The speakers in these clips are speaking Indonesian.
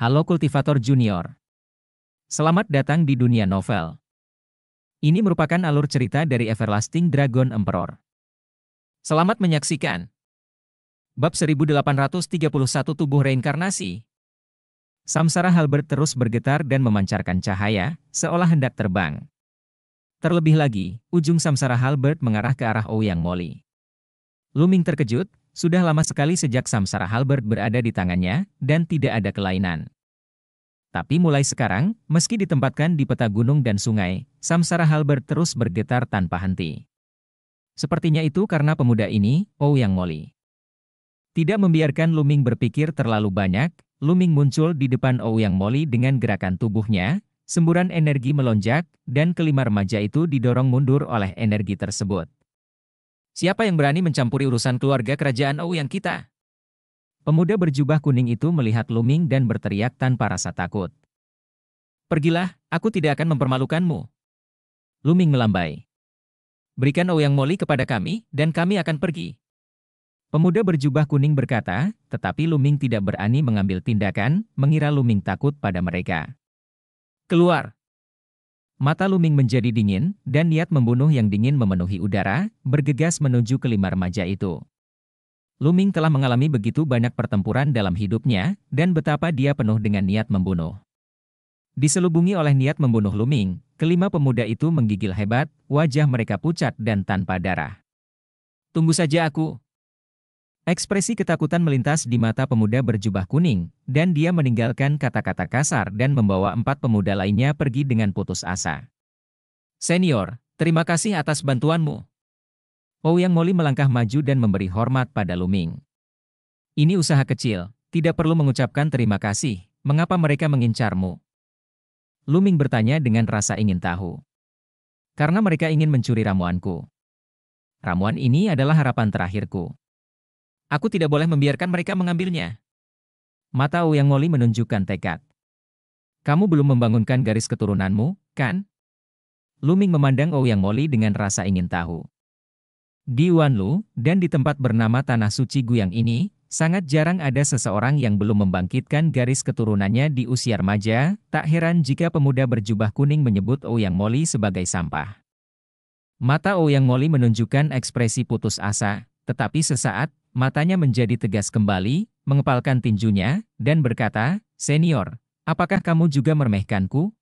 Halo Kultivator Junior. Selamat datang di dunia novel. Ini merupakan alur cerita dari Everlasting Dragon Emperor. Selamat menyaksikan. Bab 1831 Tubuh Reinkarnasi. Samsara Halbert terus bergetar dan memancarkan cahaya, seolah hendak terbang. Terlebih lagi, ujung samsara Halbert mengarah ke arah Ouyang Moli. Luming terkejut sudah lama sekali sejak samsara Halbert berada di tangannya, dan tidak ada kelainan. Tapi mulai sekarang, meski ditempatkan di peta gunung dan sungai, samsara Halbert terus bergetar tanpa henti. Sepertinya itu karena pemuda ini, Oh Yang Moli. Tidak membiarkan Luming berpikir terlalu banyak, Luming muncul di depan Oh Yang Moli dengan gerakan tubuhnya, semburan energi melonjak, dan kelima remaja itu didorong mundur oleh energi tersebut. Siapa yang berani mencampuri urusan keluarga kerajaan yang kita? Pemuda berjubah kuning itu melihat Luming dan berteriak tanpa rasa takut. Pergilah, aku tidak akan mempermalukanmu. Luming melambai. Berikan yang Moli kepada kami, dan kami akan pergi. Pemuda berjubah kuning berkata, tetapi Luming tidak berani mengambil tindakan, mengira Luming takut pada mereka. Keluar! Mata Luming menjadi dingin, dan niat membunuh yang dingin memenuhi udara, bergegas menuju kelima remaja itu. Luming telah mengalami begitu banyak pertempuran dalam hidupnya, dan betapa dia penuh dengan niat membunuh. Diselubungi oleh niat membunuh Luming, kelima pemuda itu menggigil hebat, wajah mereka pucat dan tanpa darah. Tunggu saja aku, Ekspresi ketakutan melintas di mata pemuda berjubah kuning, dan dia meninggalkan kata-kata kasar dan membawa empat pemuda lainnya pergi dengan putus asa. Senior, terima kasih atas bantuanmu. Ouyang Moli melangkah maju dan memberi hormat pada Luming. Ini usaha kecil, tidak perlu mengucapkan terima kasih, mengapa mereka mengincarmu? Luming bertanya dengan rasa ingin tahu. Karena mereka ingin mencuri ramuanku. Ramuan ini adalah harapan terakhirku. Aku tidak boleh membiarkan mereka mengambilnya. Mata Uyang Ngoli menunjukkan tekad. Kamu belum membangunkan garis keturunanmu, kan? Luming memandang Ouyang Moli dengan rasa ingin tahu. Di Wanlu, dan di tempat bernama Tanah Suci Guyang ini, sangat jarang ada seseorang yang belum membangkitkan garis keturunannya di usia remaja, tak heran jika pemuda berjubah kuning menyebut Ouyang Moli sebagai sampah. Mata Ouyang Moli menunjukkan ekspresi putus asa, tetapi sesaat, matanya menjadi tegas kembali, mengepalkan tinjunya, dan berkata, Senior, apakah kamu juga meremehkanku?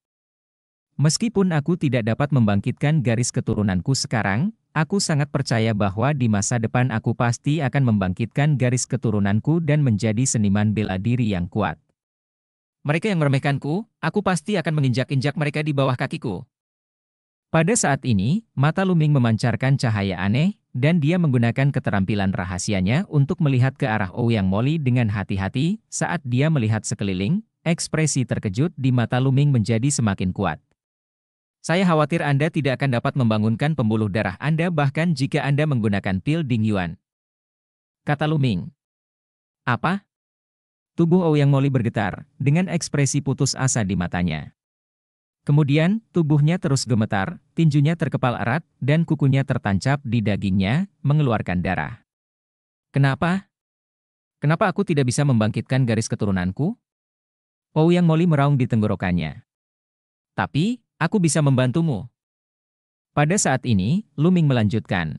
Meskipun aku tidak dapat membangkitkan garis keturunanku sekarang, aku sangat percaya bahwa di masa depan aku pasti akan membangkitkan garis keturunanku dan menjadi seniman bela diri yang kuat. Mereka yang meremehkanku, aku pasti akan menginjak-injak mereka di bawah kakiku. Pada saat ini, mata Luming memancarkan cahaya aneh, dan dia menggunakan keterampilan rahasianya untuk melihat ke arah Ouyang molly dengan hati-hati. Saat dia melihat sekeliling, ekspresi terkejut di mata Luming menjadi semakin kuat. Saya khawatir Anda tidak akan dapat membangunkan pembuluh darah Anda bahkan jika Anda menggunakan pil Ding Yuan. Kata Luming. Apa? Tubuh Ouyang molly bergetar, dengan ekspresi putus asa di matanya. Kemudian, tubuhnya terus gemetar, tinjunya terkepal erat, dan kukunya tertancap di dagingnya, mengeluarkan darah. Kenapa? Kenapa aku tidak bisa membangkitkan garis keturunanku? Yang Moli meraung di tenggorokannya. Tapi, aku bisa membantumu. Pada saat ini, Luming melanjutkan.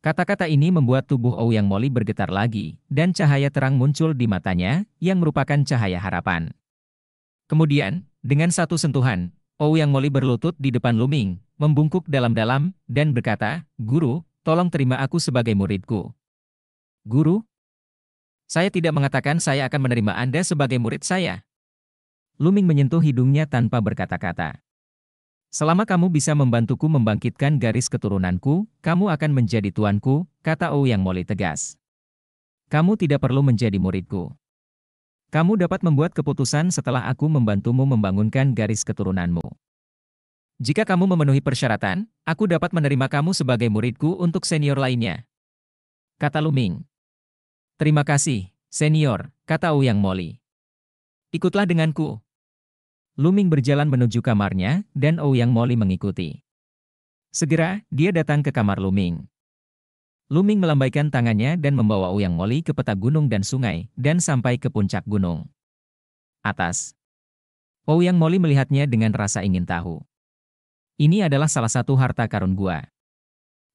Kata-kata ini membuat tubuh Yang Moli bergetar lagi, dan cahaya terang muncul di matanya, yang merupakan cahaya harapan. Kemudian, dengan satu sentuhan, Ou Yang Moli berlutut di depan Luming, membungkuk dalam-dalam, dan berkata, Guru, tolong terima aku sebagai muridku. Guru? Saya tidak mengatakan saya akan menerima Anda sebagai murid saya. Luming menyentuh hidungnya tanpa berkata-kata. Selama kamu bisa membantuku membangkitkan garis keturunanku, kamu akan menjadi tuanku, kata Ou Yang Moli tegas. Kamu tidak perlu menjadi muridku. Kamu dapat membuat keputusan setelah aku membantumu membangunkan garis keturunanmu. Jika kamu memenuhi persyaratan, aku dapat menerima kamu sebagai muridku untuk senior lainnya. Kata Luming. Terima kasih, senior, kata Uyang Molly. Ikutlah denganku. Luming berjalan menuju kamarnya, dan Ouyang Molly mengikuti. Segera, dia datang ke kamar Luming. Luming melambaikan tangannya dan membawa Uyang Moli ke peta gunung dan sungai, dan sampai ke puncak gunung. Atas. Uyang Moli melihatnya dengan rasa ingin tahu. Ini adalah salah satu harta karun gua.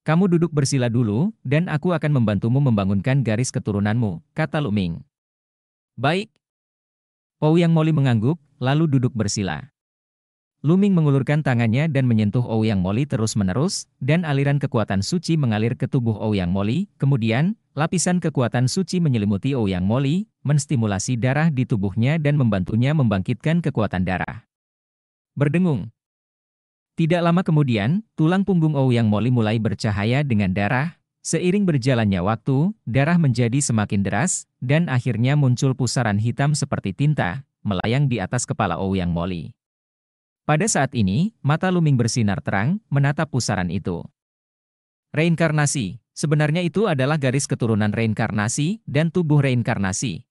Kamu duduk bersila dulu, dan aku akan membantumu membangunkan garis keturunanmu, kata Luming. Baik. Uyang Moli mengangguk, lalu duduk bersila. Luming mengulurkan tangannya dan menyentuh Ouyang Moli terus-menerus, dan aliran kekuatan suci mengalir ke tubuh Ouyang Moli. Kemudian, lapisan kekuatan suci menyelimuti Ouyang Moli, menstimulasi darah di tubuhnya dan membantunya membangkitkan kekuatan darah. Berdengung. Tidak lama kemudian, tulang punggung Ouyang Moli mulai bercahaya dengan darah. Seiring berjalannya waktu, darah menjadi semakin deras, dan akhirnya muncul pusaran hitam seperti tinta, melayang di atas kepala Ouyang Moli. Pada saat ini, mata Luming bersinar terang, menatap pusaran itu. Reinkarnasi, sebenarnya itu adalah garis keturunan reinkarnasi dan tubuh reinkarnasi.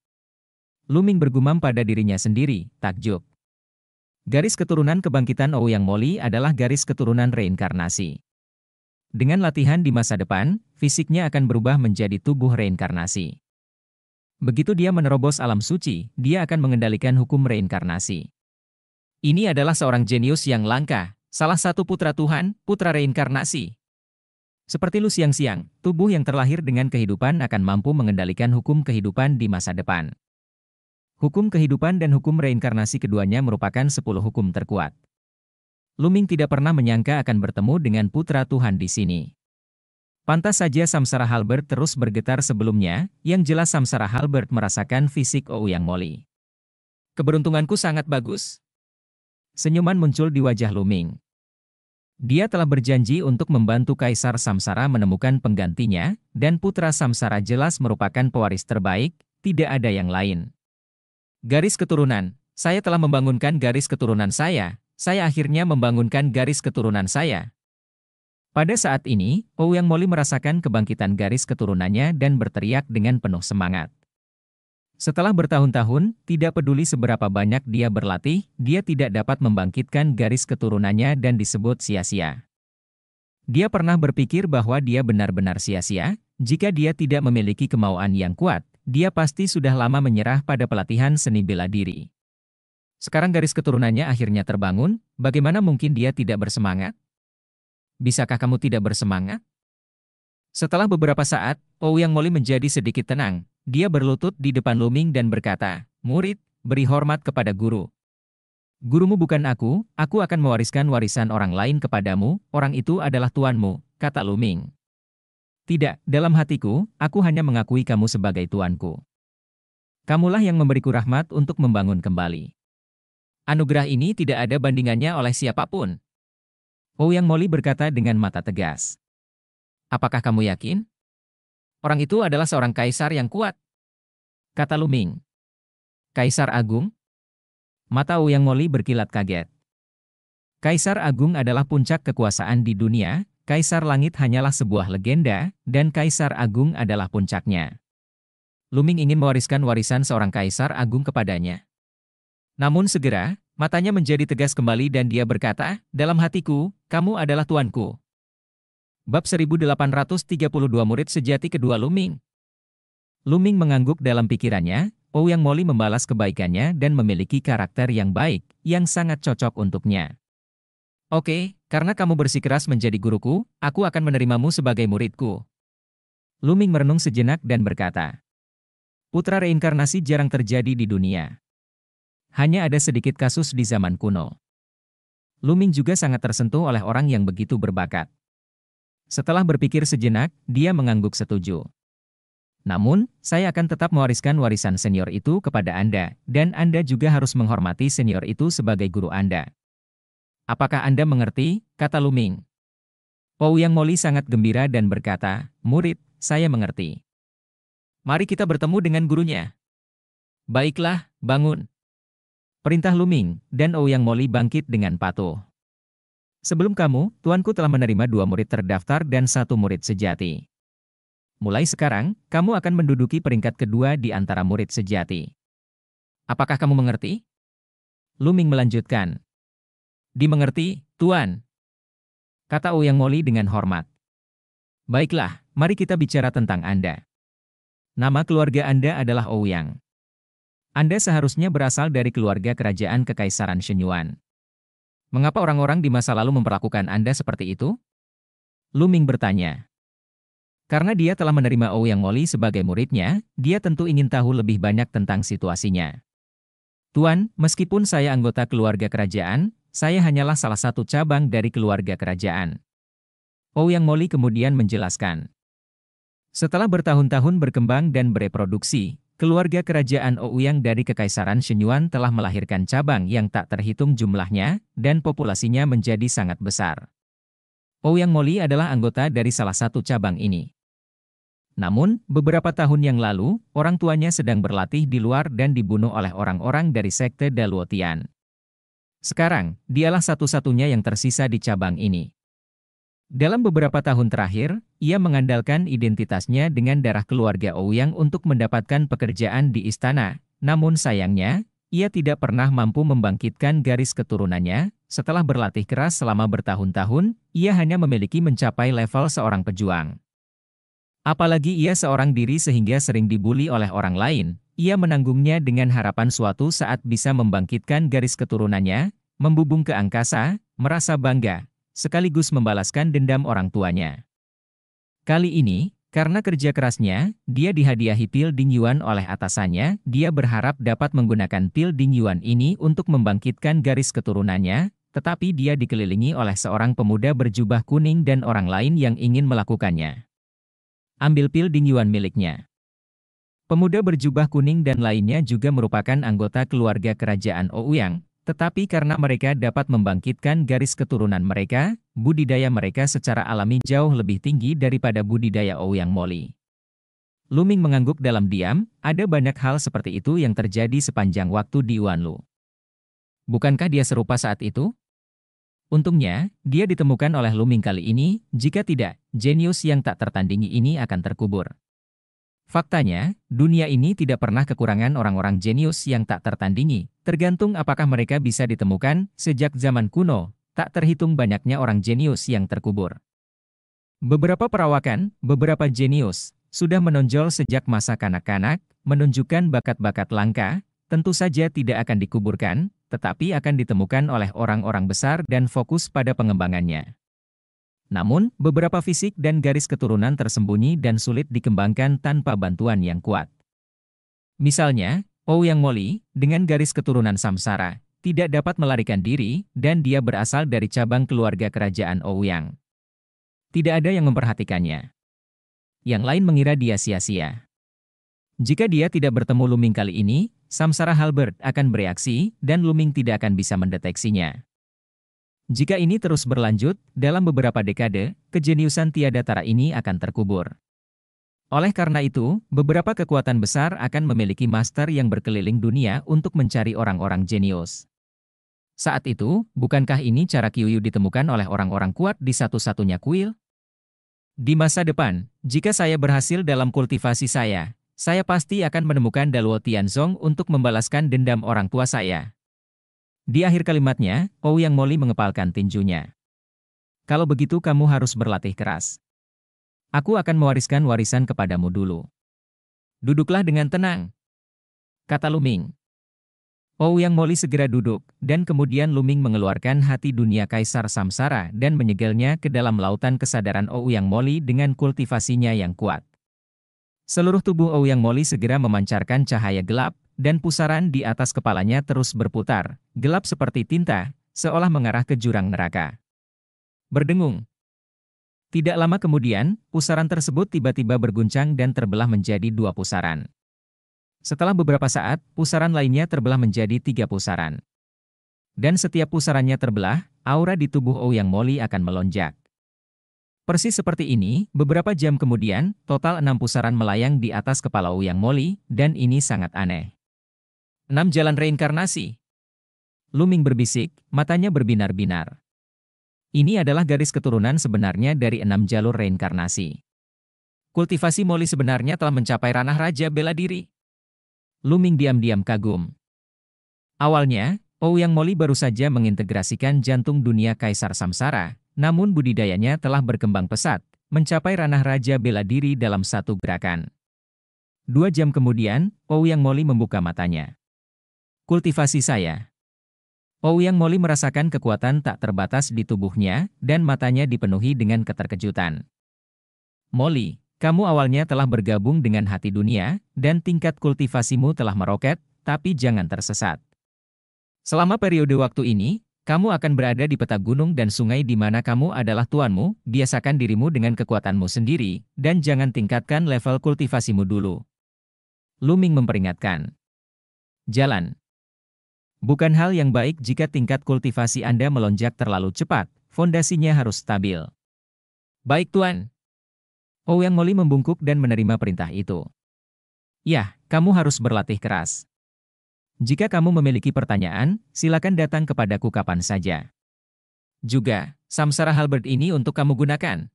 Luming bergumam pada dirinya sendiri, takjub. Garis keturunan kebangkitan Ouyang Moli adalah garis keturunan reinkarnasi. Dengan latihan di masa depan, fisiknya akan berubah menjadi tubuh reinkarnasi. Begitu dia menerobos alam suci, dia akan mengendalikan hukum reinkarnasi. Ini adalah seorang jenius yang langka, salah satu putra Tuhan, putra reinkarnasi. Seperti lu siang-siang, tubuh yang terlahir dengan kehidupan akan mampu mengendalikan hukum kehidupan di masa depan. Hukum kehidupan dan hukum reinkarnasi keduanya merupakan sepuluh hukum terkuat. Luming tidak pernah menyangka akan bertemu dengan putra Tuhan di sini. Pantas saja Samsara Halbert terus bergetar sebelumnya, yang jelas Samsara Halbert merasakan fisik Ou yang Moli. Keberuntunganku sangat bagus. Senyuman muncul di wajah Luming. Dia telah berjanji untuk membantu Kaisar Samsara menemukan penggantinya, dan putra Samsara jelas merupakan pewaris terbaik, tidak ada yang lain. Garis keturunan, saya telah membangunkan garis keturunan saya, saya akhirnya membangunkan garis keturunan saya. Pada saat ini, Ouyang Moli merasakan kebangkitan garis keturunannya dan berteriak dengan penuh semangat. Setelah bertahun-tahun, tidak peduli seberapa banyak dia berlatih, dia tidak dapat membangkitkan garis keturunannya dan disebut sia-sia. Dia pernah berpikir bahwa dia benar-benar sia-sia, jika dia tidak memiliki kemauan yang kuat, dia pasti sudah lama menyerah pada pelatihan seni bela diri. Sekarang garis keturunannya akhirnya terbangun, bagaimana mungkin dia tidak bersemangat? Bisakah kamu tidak bersemangat? Setelah beberapa saat, Ouyang Moli menjadi sedikit tenang, dia berlutut di depan Luming dan berkata, Murid, beri hormat kepada guru. Gurumu bukan aku, aku akan mewariskan warisan orang lain kepadamu, orang itu adalah tuanmu, kata Luming. Tidak, dalam hatiku, aku hanya mengakui kamu sebagai tuanku. Kamulah yang memberiku rahmat untuk membangun kembali. Anugerah ini tidak ada bandingannya oleh siapapun. Ouyang Moli berkata dengan mata tegas. Apakah kamu yakin? Orang itu adalah seorang kaisar yang kuat. Kata Luming. Kaisar Agung? Mata Uyang Moli berkilat kaget. Kaisar Agung adalah puncak kekuasaan di dunia, Kaisar Langit hanyalah sebuah legenda, dan Kaisar Agung adalah puncaknya. Luming ingin mewariskan warisan seorang Kaisar Agung kepadanya. Namun segera, matanya menjadi tegas kembali dan dia berkata, dalam hatiku, kamu adalah tuanku. Bab 1832 Murid Sejati Kedua Luming Luming mengangguk dalam pikirannya, Ouyang Moli membalas kebaikannya dan memiliki karakter yang baik, yang sangat cocok untuknya. Oke, karena kamu bersikeras menjadi guruku, aku akan menerimamu sebagai muridku. Luming merenung sejenak dan berkata, Putra reinkarnasi jarang terjadi di dunia. Hanya ada sedikit kasus di zaman kuno. Luming juga sangat tersentuh oleh orang yang begitu berbakat. Setelah berpikir sejenak, dia mengangguk setuju. Namun, saya akan tetap mewariskan warisan senior itu kepada Anda, dan Anda juga harus menghormati senior itu sebagai guru Anda. Apakah Anda mengerti? kata Luming. Pou Yang Moli sangat gembira dan berkata, Murid, saya mengerti. Mari kita bertemu dengan gurunya. Baiklah, bangun. Perintah Luming, dan Ouyang Moli bangkit dengan patuh. Sebelum kamu, tuanku telah menerima dua murid terdaftar dan satu murid sejati. Mulai sekarang, kamu akan menduduki peringkat kedua di antara murid sejati. Apakah kamu mengerti? Luming melanjutkan. Dimengerti, Tuan. Kata Uyang Moli dengan hormat. Baiklah, mari kita bicara tentang Anda. Nama keluarga Anda adalah Ouyang. Anda seharusnya berasal dari keluarga kerajaan Kekaisaran Shenyuan. Mengapa orang-orang di masa lalu memperlakukan Anda seperti itu? Luming bertanya. Karena dia telah menerima Ouyang Moli sebagai muridnya, dia tentu ingin tahu lebih banyak tentang situasinya. Tuan, meskipun saya anggota keluarga kerajaan, saya hanyalah salah satu cabang dari keluarga kerajaan. Ouyang Moli kemudian menjelaskan. Setelah bertahun-tahun berkembang dan bereproduksi, Keluarga kerajaan Ouyang dari Kekaisaran Shenyuan telah melahirkan cabang yang tak terhitung jumlahnya, dan populasinya menjadi sangat besar. Ouyang Moli adalah anggota dari salah satu cabang ini. Namun, beberapa tahun yang lalu, orang tuanya sedang berlatih di luar dan dibunuh oleh orang-orang dari sekte Daluotian. Sekarang, dialah satu-satunya yang tersisa di cabang ini. Dalam beberapa tahun terakhir, ia mengandalkan identitasnya dengan darah keluarga Ouyang untuk mendapatkan pekerjaan di istana. Namun sayangnya, ia tidak pernah mampu membangkitkan garis keturunannya. Setelah berlatih keras selama bertahun-tahun, ia hanya memiliki mencapai level seorang pejuang. Apalagi ia seorang diri sehingga sering dibully oleh orang lain, ia menanggungnya dengan harapan suatu saat bisa membangkitkan garis keturunannya, membubung ke angkasa, merasa bangga, sekaligus membalaskan dendam orang tuanya. Kali ini, karena kerja kerasnya, dia dihadiahi pil dingyuan oleh atasannya, dia berharap dapat menggunakan pil dingyuan ini untuk membangkitkan garis keturunannya, tetapi dia dikelilingi oleh seorang pemuda berjubah kuning dan orang lain yang ingin melakukannya. Ambil pil dingyuan miliknya. Pemuda berjubah kuning dan lainnya juga merupakan anggota keluarga kerajaan Ouyang, tetapi karena mereka dapat membangkitkan garis keturunan mereka, budidaya mereka secara alami jauh lebih tinggi daripada budidaya Ouyang Moli. Luming mengangguk dalam diam, ada banyak hal seperti itu yang terjadi sepanjang waktu di Wanlu. Bukankah dia serupa saat itu? Untungnya, dia ditemukan oleh Luming kali ini, jika tidak, jenius yang tak tertandingi ini akan terkubur. Faktanya, dunia ini tidak pernah kekurangan orang-orang jenius yang tak tertandingi, Tergantung apakah mereka bisa ditemukan, sejak zaman kuno, tak terhitung banyaknya orang jenius yang terkubur. Beberapa perawakan, beberapa jenius, sudah menonjol sejak masa kanak-kanak, menunjukkan bakat-bakat langka, tentu saja tidak akan dikuburkan, tetapi akan ditemukan oleh orang-orang besar dan fokus pada pengembangannya. Namun, beberapa fisik dan garis keturunan tersembunyi dan sulit dikembangkan tanpa bantuan yang kuat. Misalnya, Ouyang Moli, dengan garis keturunan Samsara, tidak dapat melarikan diri dan dia berasal dari cabang keluarga kerajaan Ouyang. Tidak ada yang memperhatikannya. Yang lain mengira dia sia-sia. Jika dia tidak bertemu Luming kali ini, Samsara Halbert akan bereaksi dan Luming tidak akan bisa mendeteksinya. Jika ini terus berlanjut, dalam beberapa dekade, kejeniusan tiada tara ini akan terkubur. Oleh karena itu, beberapa kekuatan besar akan memiliki master yang berkeliling dunia untuk mencari orang-orang jenius. Saat itu, bukankah ini cara Kyuyu ditemukan oleh orang-orang kuat di satu-satunya kuil? Di masa depan, jika saya berhasil dalam kultivasi saya, saya pasti akan menemukan Daluo Tianzong untuk membalaskan dendam orang tua saya. Di akhir kalimatnya, Ouyang Yang Moli mengepalkan tinjunya. Kalau begitu kamu harus berlatih keras. Aku akan mewariskan warisan kepadamu dulu. Duduklah dengan tenang. Kata Luming. Ou oh, Yang Moli segera duduk, dan kemudian Luming mengeluarkan hati dunia Kaisar Samsara dan menyegelnya ke dalam lautan kesadaran Ou oh, Yang Moli dengan kultivasinya yang kuat. Seluruh tubuh Ou oh, Yang Moli segera memancarkan cahaya gelap, dan pusaran di atas kepalanya terus berputar, gelap seperti tinta, seolah mengarah ke jurang neraka. Berdengung, tidak lama kemudian, pusaran tersebut tiba-tiba berguncang dan terbelah menjadi dua pusaran. Setelah beberapa saat, pusaran lainnya terbelah menjadi tiga pusaran. Dan setiap pusarannya terbelah, aura di tubuh Ouyang Moli akan melonjak. Persis seperti ini, beberapa jam kemudian, total enam pusaran melayang di atas kepala Ouyang Moli, dan ini sangat aneh. Enam Jalan Reinkarnasi Luming berbisik, matanya berbinar-binar. Ini adalah garis keturunan sebenarnya dari enam jalur reinkarnasi. Kultivasi Moli sebenarnya telah mencapai ranah Raja Bela Diri. Luming diam-diam kagum. Awalnya, Ouyang Moli baru saja mengintegrasikan jantung dunia Kaisar Samsara, namun budidayanya telah berkembang pesat, mencapai ranah Raja Bela Diri dalam satu gerakan. Dua jam kemudian, Ouyang Moli membuka matanya. Kultivasi saya, Ouyang Moli merasakan kekuatan tak terbatas di tubuhnya, dan matanya dipenuhi dengan keterkejutan. Moli, kamu awalnya telah bergabung dengan hati dunia, dan tingkat kultivasimu telah meroket, tapi jangan tersesat. Selama periode waktu ini, kamu akan berada di peta gunung dan sungai di mana kamu adalah tuanmu, biasakan dirimu dengan kekuatanmu sendiri, dan jangan tingkatkan level kultivasimu dulu. Luming memperingatkan. Jalan, Bukan hal yang baik jika tingkat kultivasi Anda melonjak terlalu cepat, fondasinya harus stabil. Baik Tuan. Ouyang oh, Moli membungkuk dan menerima perintah itu. Yah, kamu harus berlatih keras. Jika kamu memiliki pertanyaan, silakan datang kepadaku kapan saja. Juga, Samsara Halberd ini untuk kamu gunakan.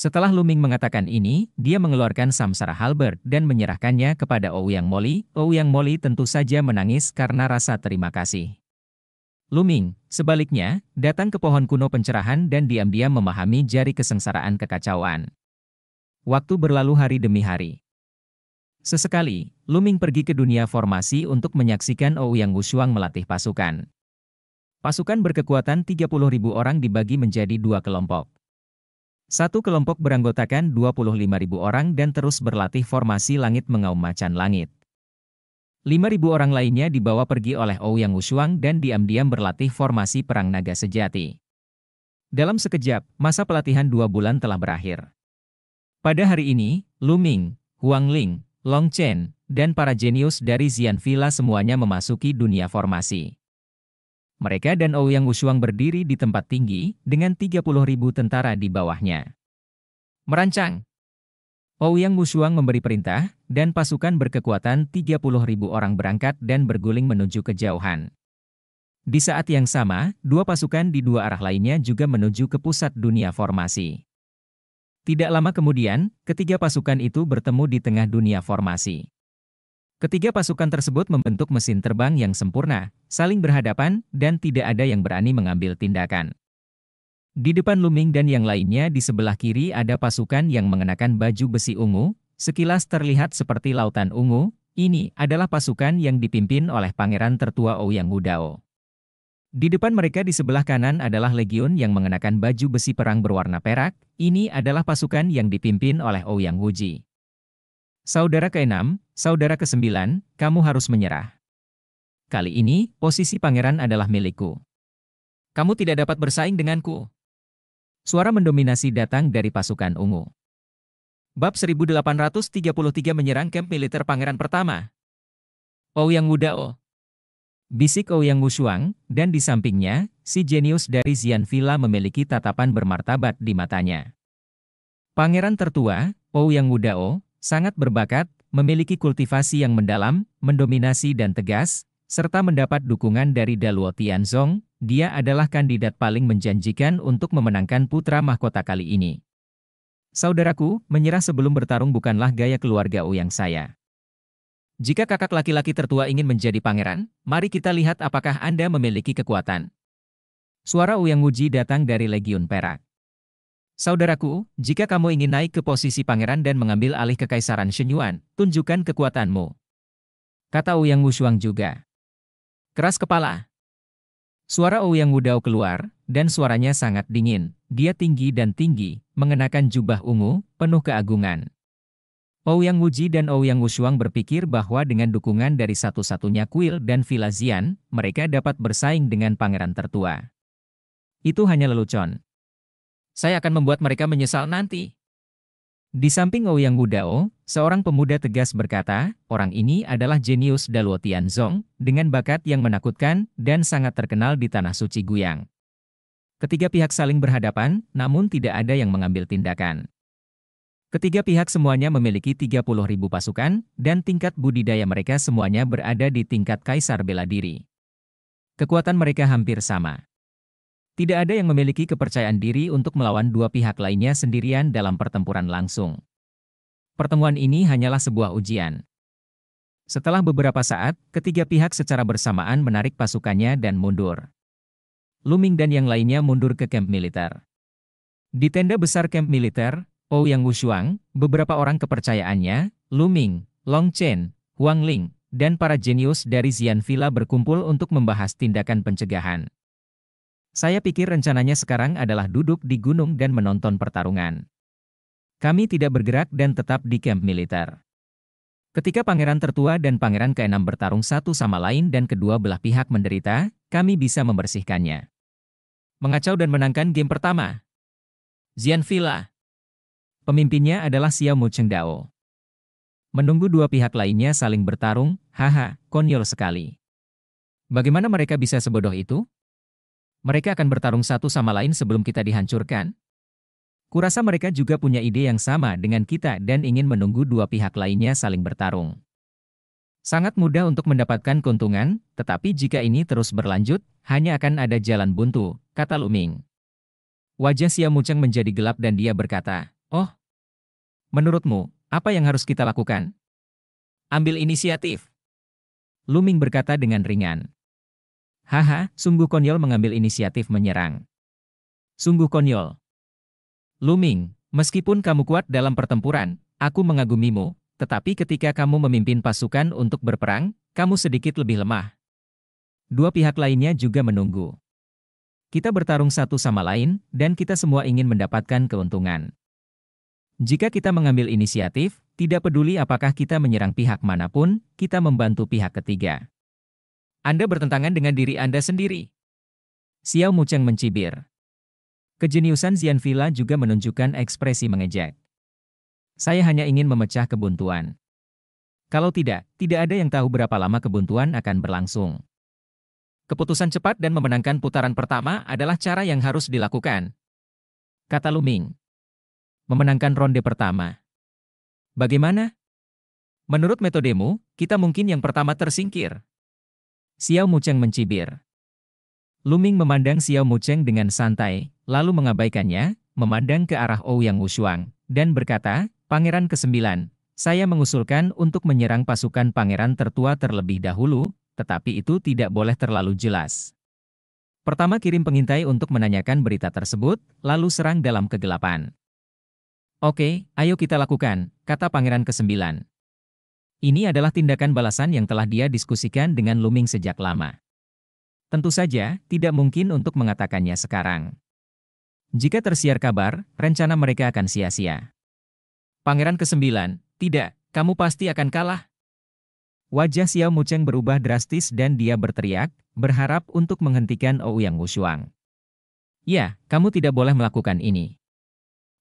Setelah Luming mengatakan ini, dia mengeluarkan Samsara Halberd dan menyerahkannya kepada Ouyang Moli. Ouyang Molly tentu saja menangis karena rasa terima kasih. Luming, sebaliknya, datang ke pohon kuno pencerahan dan diam-diam memahami jari kesengsaraan kekacauan. Waktu berlalu hari demi hari. Sesekali, Luming pergi ke dunia formasi untuk menyaksikan Ouyang Wushuang melatih pasukan. Pasukan berkekuatan 30.000 orang dibagi menjadi dua kelompok. Satu kelompok beranggotakan 25.000 orang dan terus berlatih formasi langit mengaum macan langit. 5.000 orang lainnya dibawa pergi oleh Ouyang Wushuang dan diam-diam berlatih formasi perang naga sejati. Dalam sekejap, masa pelatihan dua bulan telah berakhir. Pada hari ini, Lu Ming, Huang Ling, Long Chen, dan para jenius dari Zian Villa semuanya memasuki dunia formasi. Mereka dan Ouyang Usuang berdiri di tempat tinggi dengan ribu tentara di bawahnya. Merancang. Ouyang Usuang memberi perintah dan pasukan berkekuatan ribu orang berangkat dan berguling menuju kejauhan. Di saat yang sama, dua pasukan di dua arah lainnya juga menuju ke pusat dunia formasi. Tidak lama kemudian, ketiga pasukan itu bertemu di tengah dunia formasi. Ketiga pasukan tersebut membentuk mesin terbang yang sempurna, saling berhadapan, dan tidak ada yang berani mengambil tindakan. Di depan Luming dan yang lainnya di sebelah kiri ada pasukan yang mengenakan baju besi ungu, sekilas terlihat seperti lautan ungu, ini adalah pasukan yang dipimpin oleh pangeran tertua Ouyang Wudao. Di depan mereka di sebelah kanan adalah legiun yang mengenakan baju besi perang berwarna perak, ini adalah pasukan yang dipimpin oleh Ouyang Wuji. Saudara ke-6, saudara ke-9, kamu harus menyerah. Kali ini, posisi pangeran adalah milikku. Kamu tidak dapat bersaing denganku. Suara mendominasi datang dari pasukan ungu. Bab 1833 menyerang kamp militer pangeran pertama. Ouyang Wudao. Bisik Ouyang Wushuang, dan di sampingnya, si jenius dari Zian Villa memiliki tatapan bermartabat di matanya. Pangeran tertua, Ouyang Wudao, sangat berbakat, memiliki kultivasi yang mendalam, mendominasi dan tegas, serta mendapat dukungan dari Daluo Tianzong, dia adalah kandidat paling menjanjikan untuk memenangkan putra mahkota kali ini. Saudaraku, menyerah sebelum bertarung bukanlah gaya keluarga Uyang saya. Jika kakak laki-laki tertua ingin menjadi pangeran, mari kita lihat apakah Anda memiliki kekuatan. Suara Uyang Wuji datang dari Legiun Perak. Saudaraku, jika kamu ingin naik ke posisi pangeran dan mengambil alih kekaisaran Shenyuan, tunjukkan kekuatanmu. Kata Ouyang Wushuang juga. Keras kepala. Suara Ouyang Wudao keluar, dan suaranya sangat dingin. Dia tinggi dan tinggi, mengenakan jubah ungu, penuh keagungan. Ouyang Wuji dan Ouyang Wushuang berpikir bahwa dengan dukungan dari satu-satunya kuil dan vila Zian, mereka dapat bersaing dengan pangeran tertua. Itu hanya lelucon. Saya akan membuat mereka menyesal nanti. Di samping Ouyang Gudao, seorang pemuda tegas berkata, orang ini adalah jenius Daluo Tianzong, dengan bakat yang menakutkan dan sangat terkenal di Tanah Suci Guyang. Ketiga pihak saling berhadapan, namun tidak ada yang mengambil tindakan. Ketiga pihak semuanya memiliki ribu pasukan, dan tingkat budidaya mereka semuanya berada di tingkat kaisar bela diri. Kekuatan mereka hampir sama. Tidak ada yang memiliki kepercayaan diri untuk melawan dua pihak lainnya sendirian dalam pertempuran langsung. Pertemuan ini hanyalah sebuah ujian. Setelah beberapa saat, ketiga pihak secara bersamaan menarik pasukannya dan mundur. Luming dan yang lainnya mundur ke kamp militer. Di tenda besar kamp militer, Ou Yang Wushuang, beberapa orang kepercayaannya, Luming, Long Chen, Huang Ling, dan para jenius dari Zian Villa berkumpul untuk membahas tindakan pencegahan. Saya pikir rencananya sekarang adalah duduk di gunung dan menonton pertarungan. Kami tidak bergerak dan tetap di camp militer. Ketika pangeran tertua dan pangeran keenam bertarung satu sama lain dan kedua belah pihak menderita, kami bisa membersihkannya. Mengacau dan menangkan game pertama. Zian Villa. Pemimpinnya adalah Xiao Cheng Chengdao. Menunggu dua pihak lainnya saling bertarung, haha, konyol sekali. Bagaimana mereka bisa sebodoh itu? Mereka akan bertarung satu sama lain sebelum kita dihancurkan. Kurasa mereka juga punya ide yang sama dengan kita dan ingin menunggu dua pihak lainnya saling bertarung. Sangat mudah untuk mendapatkan keuntungan, tetapi jika ini terus berlanjut, hanya akan ada jalan buntu, kata Luming. Wajah Xia Muceng menjadi gelap dan dia berkata, Oh, menurutmu, apa yang harus kita lakukan? Ambil inisiatif. Luming berkata dengan ringan. Haha, sungguh konyol mengambil inisiatif menyerang. Sungguh konyol. Luming, meskipun kamu kuat dalam pertempuran, aku mengagumimu, tetapi ketika kamu memimpin pasukan untuk berperang, kamu sedikit lebih lemah. Dua pihak lainnya juga menunggu. Kita bertarung satu sama lain, dan kita semua ingin mendapatkan keuntungan. Jika kita mengambil inisiatif, tidak peduli apakah kita menyerang pihak manapun, kita membantu pihak ketiga. Anda bertentangan dengan diri Anda sendiri. Xiao Mucheng mencibir. Kejeniusan Zian Villa juga menunjukkan ekspresi mengejek. Saya hanya ingin memecah kebuntuan. Kalau tidak, tidak ada yang tahu berapa lama kebuntuan akan berlangsung. Keputusan cepat dan memenangkan putaran pertama adalah cara yang harus dilakukan. Kata Luming. Memenangkan ronde pertama. Bagaimana? Menurut metodemu, kita mungkin yang pertama tersingkir. Xiao Mucheng mencibir. Luming memandang Xiao Mucheng dengan santai, lalu mengabaikannya, memandang ke arah Ouyang Wushuang, dan berkata, Pangeran ke-9, saya mengusulkan untuk menyerang pasukan pangeran tertua terlebih dahulu, tetapi itu tidak boleh terlalu jelas. Pertama kirim pengintai untuk menanyakan berita tersebut, lalu serang dalam kegelapan. Oke, ayo kita lakukan, kata pangeran ke-9. Ini adalah tindakan balasan yang telah dia diskusikan dengan Luming sejak lama. Tentu saja, tidak mungkin untuk mengatakannya sekarang. Jika tersiar kabar, rencana mereka akan sia-sia. Pangeran ke-9, tidak, kamu pasti akan kalah. Wajah Xiao Mucheng berubah drastis dan dia berteriak, berharap untuk menghentikan Ou Yang Wushuang. Ya, kamu tidak boleh melakukan ini.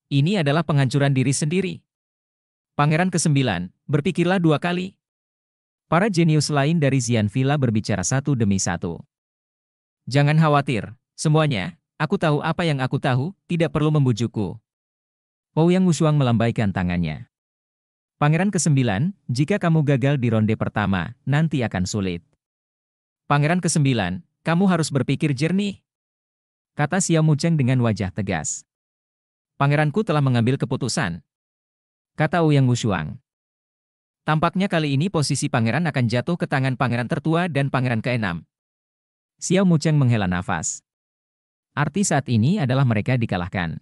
Ini adalah penghancuran diri sendiri. Pangeran ke-9, berpikirlah dua kali. Para jenius lain dari Zian Villa berbicara satu demi satu. Jangan khawatir, semuanya, aku tahu apa yang aku tahu, tidak perlu membujukku. Pou Yang Wushuang melambaikan tangannya. Pangeran ke-9, jika kamu gagal di ronde pertama, nanti akan sulit. Pangeran ke-9, kamu harus berpikir jernih. Kata Xiao Mucheng dengan wajah tegas. Pangeranku telah mengambil keputusan, kata Uyang Wushuang. Tampaknya kali ini posisi pangeran akan jatuh ke tangan pangeran tertua dan pangeran keenam. Xiao Mucheng menghela nafas. Arti saat ini adalah mereka dikalahkan.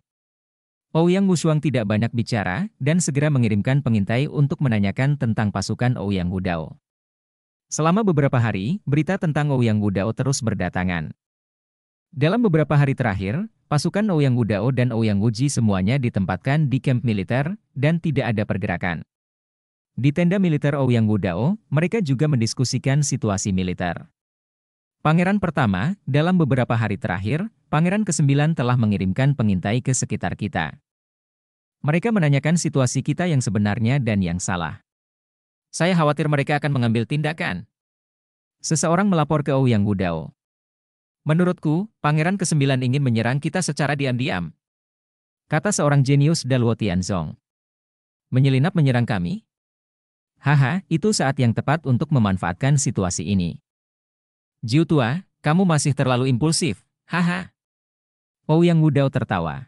Ouyang Wushuang tidak banyak bicara dan segera mengirimkan pengintai untuk menanyakan tentang pasukan Ouyang Wudao. Selama beberapa hari, berita tentang Ouyang Wudao terus berdatangan. Dalam beberapa hari terakhir, Pasukan Ouyang Wudao dan Ouyang Wuji semuanya ditempatkan di kamp militer, dan tidak ada pergerakan. Di tenda militer Ouyang Wudao, mereka juga mendiskusikan situasi militer. Pangeran pertama, dalam beberapa hari terakhir, Pangeran ke-9 telah mengirimkan pengintai ke sekitar kita. Mereka menanyakan situasi kita yang sebenarnya dan yang salah. Saya khawatir mereka akan mengambil tindakan. Seseorang melapor ke Ouyang Wudao. Menurutku, Pangeran ke-9 ingin menyerang kita secara diam-diam. Kata seorang jenius Dalwo Tianzong. Menyelinap menyerang kami? Haha, itu saat yang tepat untuk memanfaatkan situasi ini. Jiu tua, kamu masih terlalu impulsif, haha. Ou Yang Wudao tertawa.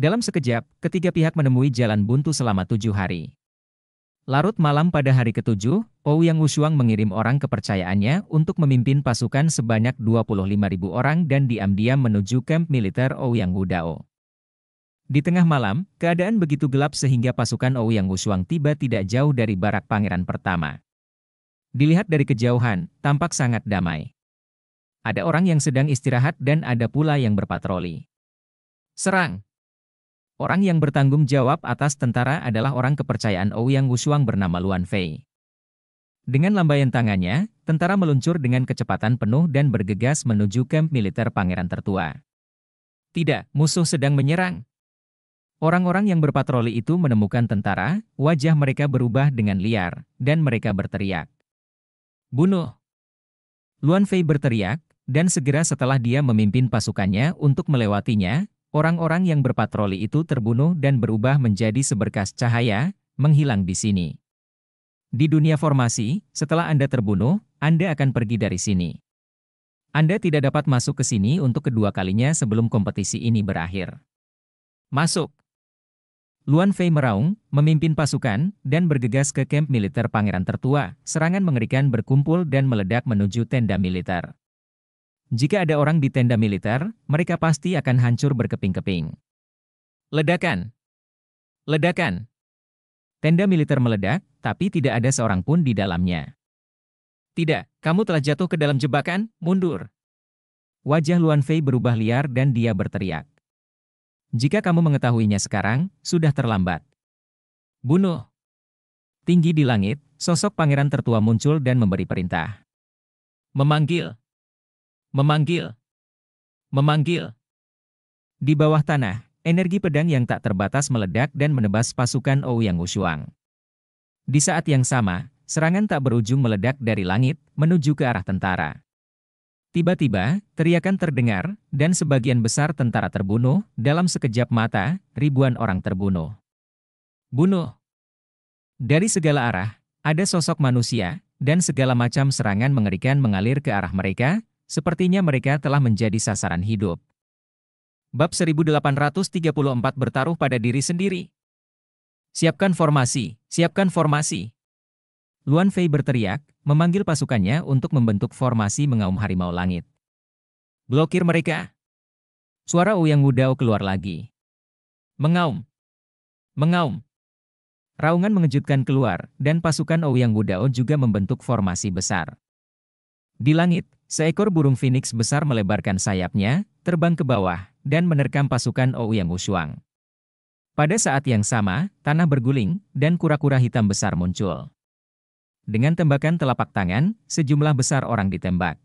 Dalam sekejap, ketiga pihak menemui jalan buntu selama tujuh hari. Larut malam pada hari ketujuh, Ouyang Wushuang mengirim orang kepercayaannya untuk memimpin pasukan sebanyak ribu orang dan diam-diam menuju kamp militer Ouyang Wudao. Di tengah malam, keadaan begitu gelap sehingga pasukan Ouyang Wushuang tiba tidak jauh dari barak pangeran pertama. Dilihat dari kejauhan, tampak sangat damai. Ada orang yang sedang istirahat dan ada pula yang berpatroli. Serang! Orang yang bertanggung jawab atas tentara adalah orang kepercayaan Ouyang Wushuang bernama Luan Fei. Dengan lambaian tangannya, tentara meluncur dengan kecepatan penuh dan bergegas menuju kamp militer pangeran tertua. Tidak, musuh sedang menyerang. Orang-orang yang berpatroli itu menemukan tentara, wajah mereka berubah dengan liar, dan mereka berteriak. Bunuh! Luan Fei berteriak, dan segera setelah dia memimpin pasukannya untuk melewatinya, Orang-orang yang berpatroli itu terbunuh dan berubah menjadi seberkas cahaya, menghilang di sini. Di dunia formasi, setelah Anda terbunuh, Anda akan pergi dari sini. Anda tidak dapat masuk ke sini untuk kedua kalinya sebelum kompetisi ini berakhir. Masuk! Luan Fei meraung, memimpin pasukan, dan bergegas ke kamp militer pangeran tertua. Serangan mengerikan berkumpul dan meledak menuju tenda militer. Jika ada orang di tenda militer, mereka pasti akan hancur berkeping-keping. Ledakan. Ledakan. Tenda militer meledak, tapi tidak ada seorang pun di dalamnya. Tidak, kamu telah jatuh ke dalam jebakan, mundur. Wajah Luan Fei berubah liar dan dia berteriak. Jika kamu mengetahuinya sekarang, sudah terlambat. Bunuh. Tinggi di langit, sosok pangeran tertua muncul dan memberi perintah. Memanggil. Memanggil. Memanggil. Di bawah tanah, energi pedang yang tak terbatas meledak dan menebas pasukan Ouyang Wushuang. Di saat yang sama, serangan tak berujung meledak dari langit menuju ke arah tentara. Tiba-tiba, teriakan terdengar, dan sebagian besar tentara terbunuh, dalam sekejap mata, ribuan orang terbunuh. Bunuh! Dari segala arah, ada sosok manusia, dan segala macam serangan mengerikan mengalir ke arah mereka, Sepertinya mereka telah menjadi sasaran hidup. Bab 1834 bertaruh pada diri sendiri. Siapkan formasi, siapkan formasi. Luan Fei berteriak, memanggil pasukannya untuk membentuk formasi mengaum harimau langit. Blokir mereka. Suara Uyang Wudao keluar lagi. Mengaum. Mengaum. Raungan mengejutkan keluar, dan pasukan Ouyang Wudao juga membentuk formasi besar. Di langit, Seekor burung phoenix besar melebarkan sayapnya, terbang ke bawah, dan menerkam pasukan Ouyang Wushuang. Pada saat yang sama, tanah berguling, dan kura-kura hitam besar muncul. Dengan tembakan telapak tangan, sejumlah besar orang ditembak.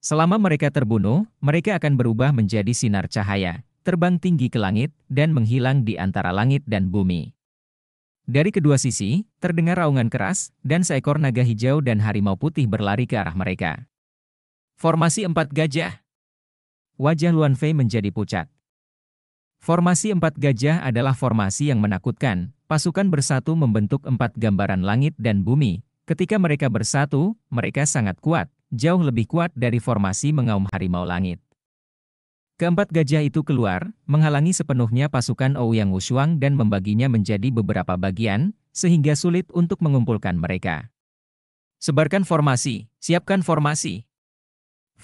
Selama mereka terbunuh, mereka akan berubah menjadi sinar cahaya, terbang tinggi ke langit, dan menghilang di antara langit dan bumi. Dari kedua sisi, terdengar raungan keras, dan seekor naga hijau dan harimau putih berlari ke arah mereka. Formasi empat gajah. Wajah Luan Fei menjadi pucat. Formasi empat gajah adalah formasi yang menakutkan. Pasukan bersatu membentuk empat gambaran langit dan bumi. Ketika mereka bersatu, mereka sangat kuat, jauh lebih kuat dari formasi mengaum harimau langit. Keempat gajah itu keluar, menghalangi sepenuhnya pasukan Ouyang Wushuang dan membaginya menjadi beberapa bagian, sehingga sulit untuk mengumpulkan mereka. Sebarkan formasi, siapkan formasi.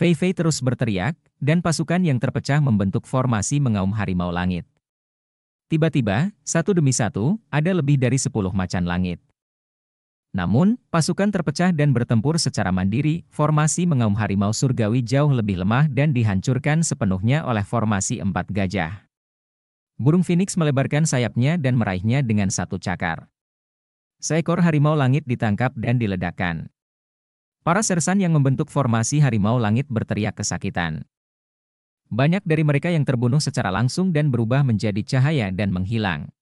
Fei Fei terus berteriak, dan pasukan yang terpecah membentuk formasi mengaum harimau langit. Tiba-tiba, satu demi satu, ada lebih dari sepuluh macan langit. Namun, pasukan terpecah dan bertempur secara mandiri, formasi mengaum harimau surgawi jauh lebih lemah dan dihancurkan sepenuhnya oleh formasi empat gajah. Burung Phoenix melebarkan sayapnya dan meraihnya dengan satu cakar. Seekor harimau langit ditangkap dan diledakkan. Para sersan yang membentuk formasi harimau langit berteriak kesakitan. Banyak dari mereka yang terbunuh secara langsung dan berubah menjadi cahaya dan menghilang.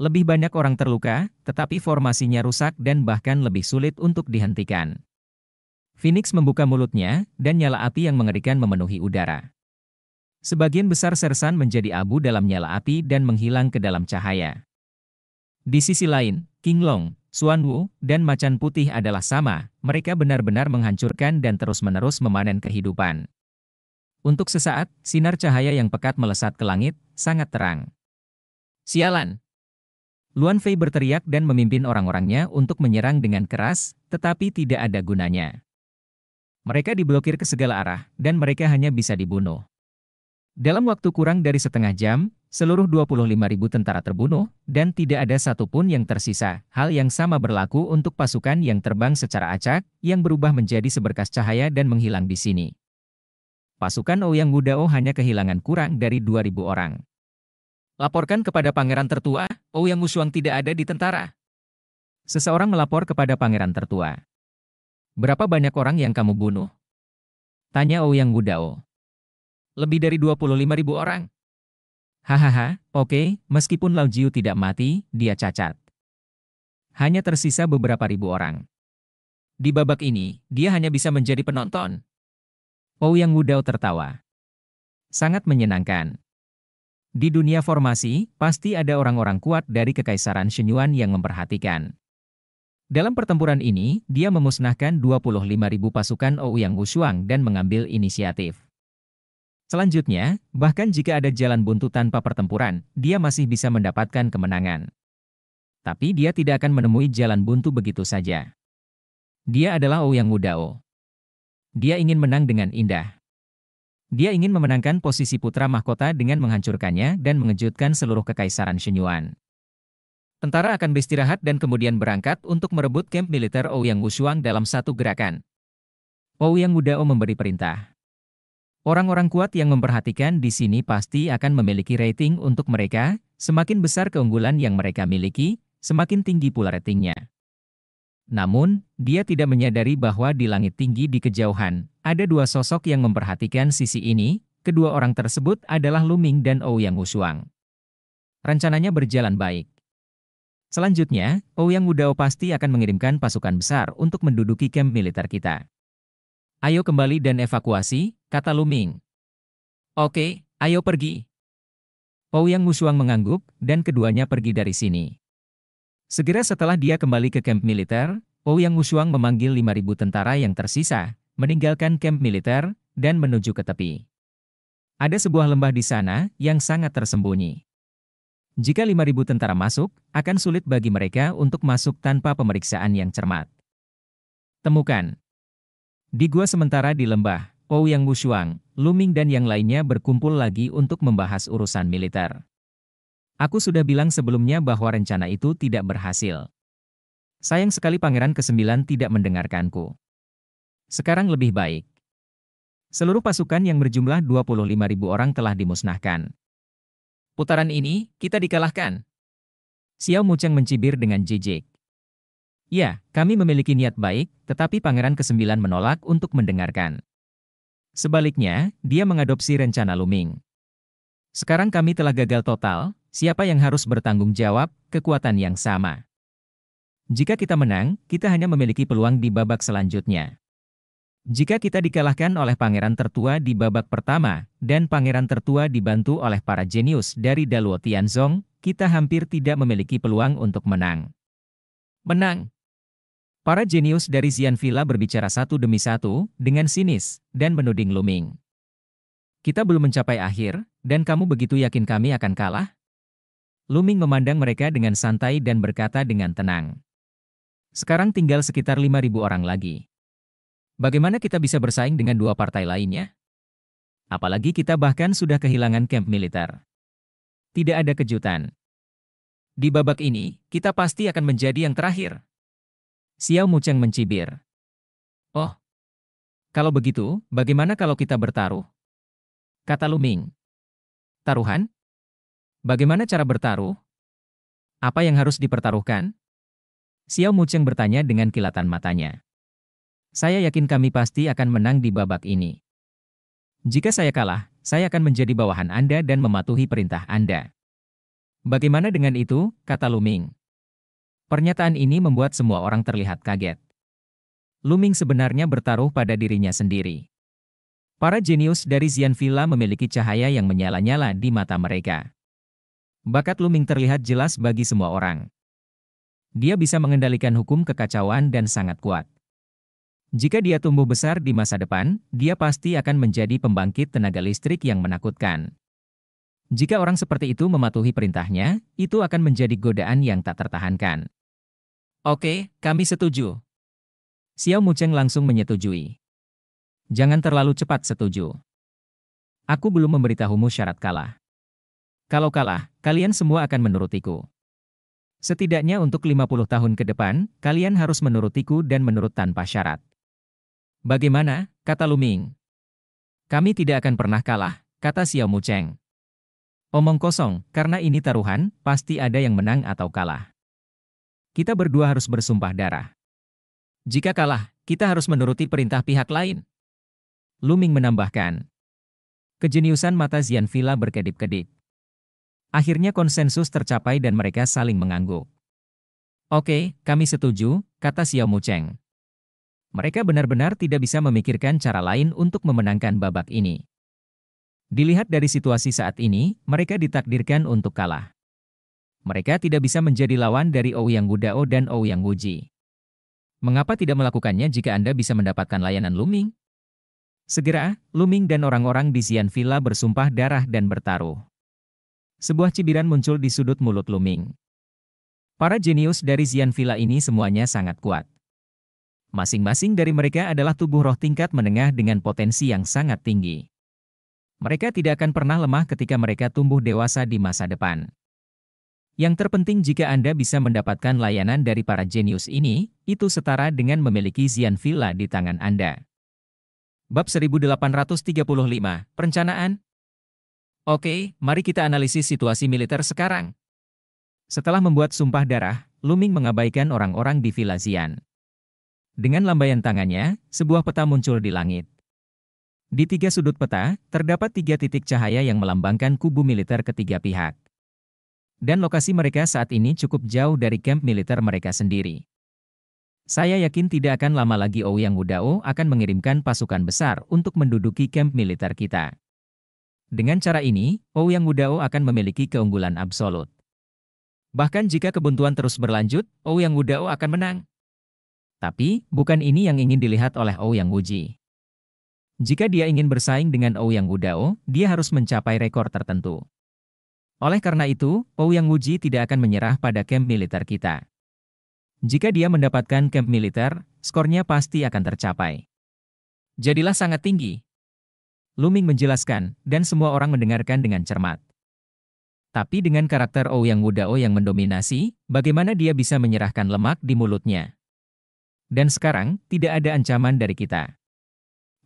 Lebih banyak orang terluka, tetapi formasinya rusak dan bahkan lebih sulit untuk dihentikan. Phoenix membuka mulutnya, dan nyala api yang mengerikan memenuhi udara. Sebagian besar sersan menjadi abu dalam nyala api dan menghilang ke dalam cahaya. Di sisi lain, King Long, Suan Wu, dan macan putih adalah sama, mereka benar-benar menghancurkan dan terus-menerus memanen kehidupan. Untuk sesaat, sinar cahaya yang pekat melesat ke langit, sangat terang. Sialan! Luan Fei berteriak dan memimpin orang-orangnya untuk menyerang dengan keras, tetapi tidak ada gunanya. Mereka diblokir ke segala arah, dan mereka hanya bisa dibunuh. Dalam waktu kurang dari setengah jam, seluruh ribu tentara terbunuh, dan tidak ada satupun yang tersisa. Hal yang sama berlaku untuk pasukan yang terbang secara acak, yang berubah menjadi seberkas cahaya dan menghilang di sini. Pasukan Ouyang Wudao hanya kehilangan kurang dari 2.000 orang. Laporkan kepada pangeran tertua, Ouyang Wushuang tidak ada di tentara. Seseorang melapor kepada pangeran tertua. Berapa banyak orang yang kamu bunuh? Tanya Ouyang Wudao. Lebih dari 25.000 orang. Hahaha, oke, meskipun Lao Jiu tidak mati, dia cacat. Hanya tersisa beberapa ribu orang. Di babak ini, dia hanya bisa menjadi penonton. Ouyang Wudao tertawa. Sangat menyenangkan. Di dunia formasi, pasti ada orang-orang kuat dari Kekaisaran Shenyuan yang memperhatikan. Dalam pertempuran ini, dia memusnahkan 25.000 pasukan Ouyang Wushuang dan mengambil inisiatif. Selanjutnya, bahkan jika ada jalan buntu tanpa pertempuran, dia masih bisa mendapatkan kemenangan. Tapi dia tidak akan menemui jalan buntu begitu saja. Dia adalah Ouyang Mudao. Dia ingin menang dengan indah. Dia ingin memenangkan posisi putra mahkota dengan menghancurkannya dan mengejutkan seluruh kekaisaran Shenyuan. Tentara akan beristirahat dan kemudian berangkat untuk merebut kamp militer Ouyang Wushuang dalam satu gerakan. Ouyang Mudao memberi perintah. Orang-orang kuat yang memperhatikan di sini pasti akan memiliki rating untuk mereka, semakin besar keunggulan yang mereka miliki, semakin tinggi pula ratingnya. Namun, dia tidak menyadari bahwa di langit tinggi di kejauhan, ada dua sosok yang memperhatikan sisi ini, kedua orang tersebut adalah Luming dan Ouyang Wushuang. Rencananya berjalan baik. Selanjutnya, Ouyang Wudao pasti akan mengirimkan pasukan besar untuk menduduki kamp militer kita. Ayo kembali dan evakuasi, kata Luming. Oke, ayo pergi. Pau Yang Musuang mengangguk, dan keduanya pergi dari sini. Segera setelah dia kembali ke kamp militer, Pau Yang Musuang memanggil 5.000 tentara yang tersisa, meninggalkan kamp militer, dan menuju ke tepi. Ada sebuah lembah di sana yang sangat tersembunyi. Jika 5.000 tentara masuk, akan sulit bagi mereka untuk masuk tanpa pemeriksaan yang cermat. Temukan. Di gua sementara di lembah, Pou Yang Bushuang, Luming dan yang lainnya berkumpul lagi untuk membahas urusan militer. Aku sudah bilang sebelumnya bahwa rencana itu tidak berhasil. Sayang sekali Pangeran ke-9 tidak mendengarkanku. Sekarang lebih baik. Seluruh pasukan yang berjumlah ribu orang telah dimusnahkan. Putaran ini, kita dikalahkan. Xiao Mucheng mencibir dengan jijik. Ya, kami memiliki niat baik, tetapi Pangeran ke-9 menolak untuk mendengarkan. Sebaliknya, dia mengadopsi rencana Luming. Sekarang kami telah gagal total, siapa yang harus bertanggung jawab, kekuatan yang sama. Jika kita menang, kita hanya memiliki peluang di babak selanjutnya. Jika kita dikalahkan oleh pangeran tertua di babak pertama, dan pangeran tertua dibantu oleh para jenius dari Daluo Tianzong, kita hampir tidak memiliki peluang untuk menang. Menang! Para jenius dari Zian Villa berbicara satu demi satu, dengan sinis, dan menuding Luming. Kita belum mencapai akhir, dan kamu begitu yakin kami akan kalah? Luming memandang mereka dengan santai dan berkata dengan tenang. Sekarang tinggal sekitar 5.000 orang lagi. Bagaimana kita bisa bersaing dengan dua partai lainnya? Apalagi kita bahkan sudah kehilangan camp militer. Tidak ada kejutan. Di babak ini, kita pasti akan menjadi yang terakhir. Xiao Mucheng mencibir. Oh, kalau begitu, bagaimana kalau kita bertaruh? Kata Luming. Taruhan? Bagaimana cara bertaruh? Apa yang harus dipertaruhkan? Xiao Mucheng bertanya dengan kilatan matanya. Saya yakin kami pasti akan menang di babak ini. Jika saya kalah, saya akan menjadi bawahan Anda dan mematuhi perintah Anda. Bagaimana dengan itu? kata Luming. Pernyataan ini membuat semua orang terlihat kaget. Luming sebenarnya bertaruh pada dirinya sendiri. Para jenius dari Zian Villa memiliki cahaya yang menyala-nyala di mata mereka. Bakat Luming terlihat jelas bagi semua orang. Dia bisa mengendalikan hukum kekacauan dan sangat kuat. Jika dia tumbuh besar di masa depan, dia pasti akan menjadi pembangkit tenaga listrik yang menakutkan. Jika orang seperti itu mematuhi perintahnya, itu akan menjadi godaan yang tak tertahankan. Oke, kami setuju. Xiao Mu Cheng langsung menyetujui. Jangan terlalu cepat setuju. Aku belum memberitahumu syarat kalah. Kalau kalah, kalian semua akan menurutiku. Setidaknya untuk 50 tahun ke depan, kalian harus menurutiku dan menurut tanpa syarat. Bagaimana, kata Luming. Kami tidak akan pernah kalah, kata Xiao Mu Cheng. Omong kosong, karena ini taruhan, pasti ada yang menang atau kalah kita berdua harus bersumpah darah. Jika kalah, kita harus menuruti perintah pihak lain. Luming menambahkan. Kejeniusan mata Villa berkedip-kedip. Akhirnya konsensus tercapai dan mereka saling mengangguk. Oke, kami setuju, kata Xiao Mu Cheng. Mereka benar-benar tidak bisa memikirkan cara lain untuk memenangkan babak ini. Dilihat dari situasi saat ini, mereka ditakdirkan untuk kalah mereka tidak bisa menjadi lawan dari Ouyang Gudao dan Ouyang Wuji. Mengapa tidak melakukannya jika Anda bisa mendapatkan layanan Luming? Segera, Luming dan orang-orang di Xian Villa bersumpah darah dan bertaruh. Sebuah cibiran muncul di sudut mulut Luming. Para jenius dari Xian Villa ini semuanya sangat kuat. Masing-masing dari mereka adalah tubuh roh tingkat menengah dengan potensi yang sangat tinggi. Mereka tidak akan pernah lemah ketika mereka tumbuh dewasa di masa depan. Yang terpenting jika Anda bisa mendapatkan layanan dari para jenius ini, itu setara dengan memiliki Zian Villa di tangan Anda. Bab 1835, Perencanaan Oke, mari kita analisis situasi militer sekarang. Setelah membuat sumpah darah, Luming mengabaikan orang-orang di Villa Zian. Dengan lambaian tangannya, sebuah peta muncul di langit. Di tiga sudut peta, terdapat tiga titik cahaya yang melambangkan kubu militer ketiga pihak. Dan lokasi mereka saat ini cukup jauh dari kamp militer mereka sendiri. Saya yakin tidak akan lama lagi Ouyang Wudao akan mengirimkan pasukan besar untuk menduduki kamp militer kita. Dengan cara ini, Ouyang Wudao akan memiliki keunggulan absolut. Bahkan jika kebuntuan terus berlanjut, Ouyang Wudao akan menang. Tapi, bukan ini yang ingin dilihat oleh Ouyang Wuji. Jika dia ingin bersaing dengan Ouyang Wudao, dia harus mencapai rekor tertentu. Oleh karena itu, yang Wuji tidak akan menyerah pada camp militer kita. Jika dia mendapatkan camp militer, skornya pasti akan tercapai. Jadilah sangat tinggi. Luming menjelaskan, dan semua orang mendengarkan dengan cermat. Tapi dengan karakter Ouyang Wudao yang mendominasi, bagaimana dia bisa menyerahkan lemak di mulutnya? Dan sekarang, tidak ada ancaman dari kita.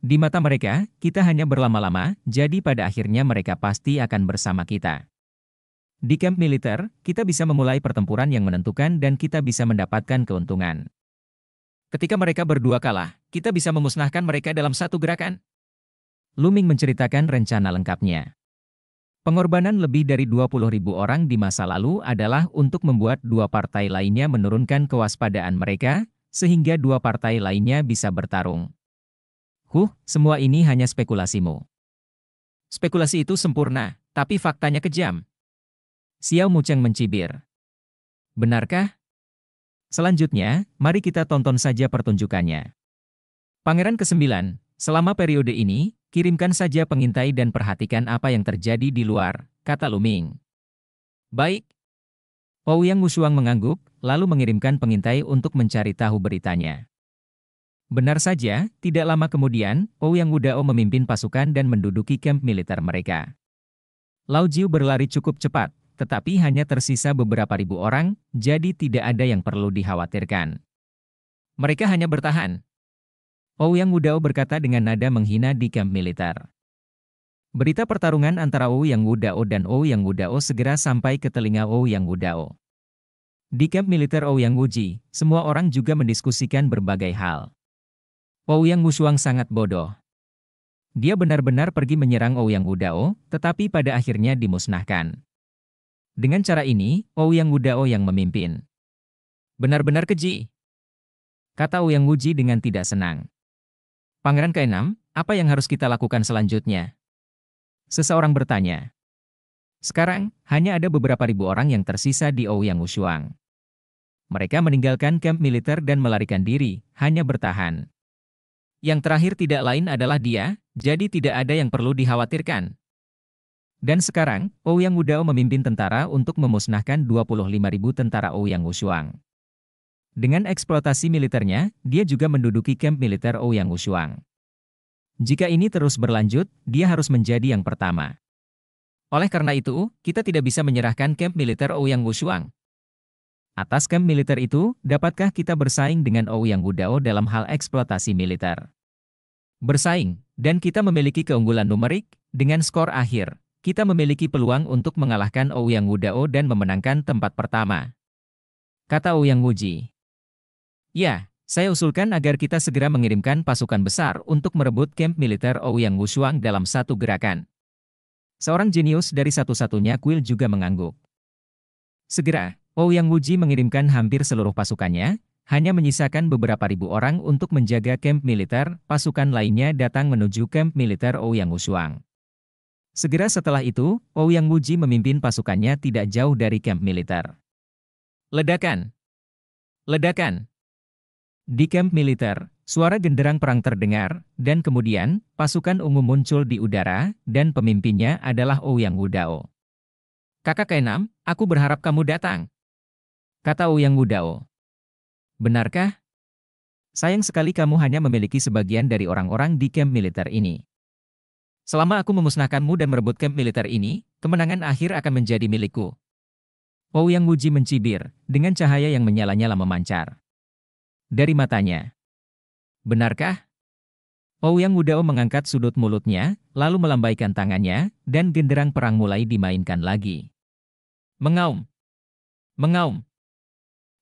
Di mata mereka, kita hanya berlama-lama, jadi pada akhirnya mereka pasti akan bersama kita. Di kamp militer, kita bisa memulai pertempuran yang menentukan dan kita bisa mendapatkan keuntungan. Ketika mereka berdua kalah, kita bisa memusnahkan mereka dalam satu gerakan. Luming menceritakan rencana lengkapnya. Pengorbanan lebih dari ribu orang di masa lalu adalah untuk membuat dua partai lainnya menurunkan kewaspadaan mereka, sehingga dua partai lainnya bisa bertarung. Huh, semua ini hanya spekulasimu. Spekulasi itu sempurna, tapi faktanya kejam. Xiao Mucheng mencibir. Benarkah? Selanjutnya, mari kita tonton saja pertunjukannya. Pangeran ke-9, selama periode ini, kirimkan saja pengintai dan perhatikan apa yang terjadi di luar, kata Luming. Baik. Pau Yang Wushuang mengangguk, lalu mengirimkan pengintai untuk mencari tahu beritanya. Benar saja, tidak lama kemudian, Pau Yang Wudao memimpin pasukan dan menduduki kamp militer mereka. Lao Jiu berlari cukup cepat, tetapi hanya tersisa beberapa ribu orang, jadi tidak ada yang perlu dikhawatirkan. Mereka hanya bertahan. Ouyang Wudao berkata dengan nada menghina di kamp militer. Berita pertarungan antara Ouyang Wudao dan Ouyang Wudao segera sampai ke telinga Ouyang Wudao. Di kamp militer Ouyang Wuji, semua orang juga mendiskusikan berbagai hal. Ouyang Wushuang sangat bodoh. Dia benar-benar pergi menyerang Ouyang Wudao, tetapi pada akhirnya dimusnahkan. Dengan cara ini, Ouyang Wudao yang memimpin. Benar-benar keji. Kata Ouyang Wuji dengan tidak senang. Pangeran ke-6, apa yang harus kita lakukan selanjutnya? Seseorang bertanya. Sekarang, hanya ada beberapa ribu orang yang tersisa di Ouyang Wushuang. Mereka meninggalkan kamp militer dan melarikan diri, hanya bertahan. Yang terakhir tidak lain adalah dia, jadi tidak ada yang perlu dikhawatirkan, dan sekarang, Ouyang Wudao memimpin tentara untuk memusnahkan 25.000 tentara Ouyang Wushuang. Dengan eksploitasi militernya, dia juga menduduki kamp militer Ouyang Wushuang. Jika ini terus berlanjut, dia harus menjadi yang pertama. Oleh karena itu, kita tidak bisa menyerahkan kamp militer Ouyang Wushuang. Atas kamp militer itu, dapatkah kita bersaing dengan Ouyang Wudao dalam hal eksploitasi militer? Bersaing, dan kita memiliki keunggulan numerik, dengan skor akhir kita memiliki peluang untuk mengalahkan Ouyang Wudao dan memenangkan tempat pertama. Kata Ouyang Wuji. Ya, saya usulkan agar kita segera mengirimkan pasukan besar untuk merebut kamp militer Ouyang Wushuang dalam satu gerakan. Seorang jenius dari satu-satunya kuil juga mengangguk. Segera, Ouyang Wuji mengirimkan hampir seluruh pasukannya, hanya menyisakan beberapa ribu orang untuk menjaga kamp militer, pasukan lainnya datang menuju kamp militer Ouyang Wushuang. Segera setelah itu, Ouyang Wuji memimpin pasukannya tidak jauh dari kamp militer. Ledakan! Ledakan! Di kamp militer, suara genderang perang terdengar, dan kemudian, pasukan ungu muncul di udara, dan pemimpinnya adalah Ouyang Wudao. Kakak keenam, aku berharap kamu datang. Kata Ouyang Wudao. Benarkah? Sayang sekali kamu hanya memiliki sebagian dari orang-orang di kamp militer ini. Selama aku memusnahkanmu dan merebut kamp militer ini, kemenangan akhir akan menjadi milikku. Wou Yang Wuji mencibir, dengan cahaya yang menyala-nyala memancar. Dari matanya. Benarkah? Wou Yang Wudao mengangkat sudut mulutnya, lalu melambaikan tangannya, dan genderang perang mulai dimainkan lagi. Mengaum. Mengaum.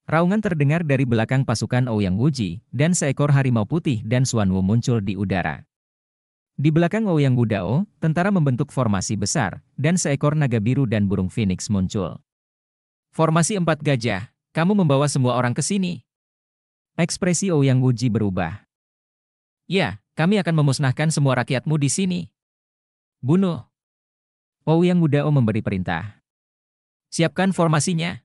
Raungan terdengar dari belakang pasukan Ouyang Wuji, dan seekor harimau putih dan Suan Wu muncul di udara. Di belakang Ouyang Budao, tentara membentuk formasi besar, dan seekor naga biru dan burung phoenix muncul. Formasi empat gajah, kamu membawa semua orang ke sini. Ekspresi Ouyang Wuji berubah. Ya, kami akan memusnahkan semua rakyatmu di sini. Bunuh. Ouyang Budao memberi perintah. Siapkan formasinya.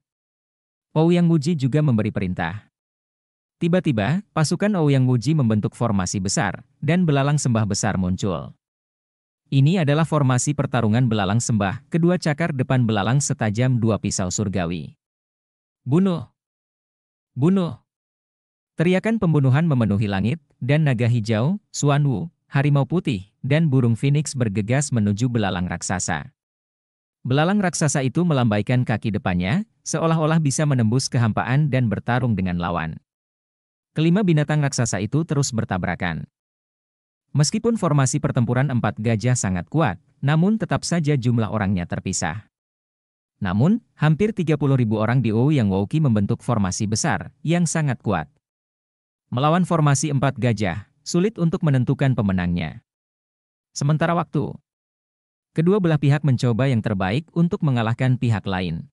Ouyang Wuji juga memberi perintah. Tiba-tiba, pasukan Ouyang Wuji membentuk formasi besar, dan belalang sembah besar muncul. Ini adalah formasi pertarungan belalang sembah, kedua cakar depan belalang setajam dua pisau surgawi. Bunuh! Bunuh! Teriakan pembunuhan memenuhi langit, dan naga hijau, Suanwu, harimau putih, dan burung phoenix bergegas menuju belalang raksasa. Belalang raksasa itu melambaikan kaki depannya, seolah-olah bisa menembus kehampaan dan bertarung dengan lawan kelima binatang raksasa itu terus bertabrakan. Meskipun formasi pertempuran empat gajah sangat kuat, namun tetap saja jumlah orangnya terpisah. Namun, hampir 30.000 orang di yang Wauki membentuk formasi besar, yang sangat kuat. Melawan formasi empat gajah, sulit untuk menentukan pemenangnya. Sementara waktu, kedua belah pihak mencoba yang terbaik untuk mengalahkan pihak lain.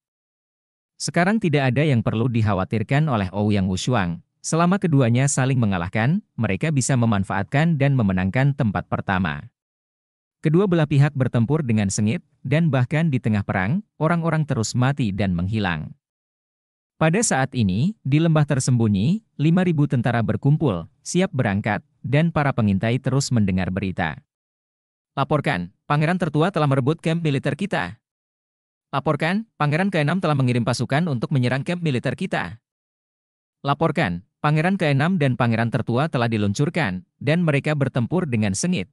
Sekarang tidak ada yang perlu dikhawatirkan oleh yang Wushuang, Selama keduanya saling mengalahkan, mereka bisa memanfaatkan dan memenangkan tempat pertama. Kedua belah pihak bertempur dengan sengit, dan bahkan di tengah perang, orang-orang terus mati dan menghilang. Pada saat ini, di lembah tersembunyi, 5.000 tentara berkumpul, siap berangkat, dan para pengintai terus mendengar berita. Laporkan, pangeran tertua telah merebut kamp militer kita. Laporkan, pangeran keenam telah mengirim pasukan untuk menyerang kamp militer kita. Laporkan, Pangeran keenam dan pangeran tertua telah diluncurkan, dan mereka bertempur dengan sengit.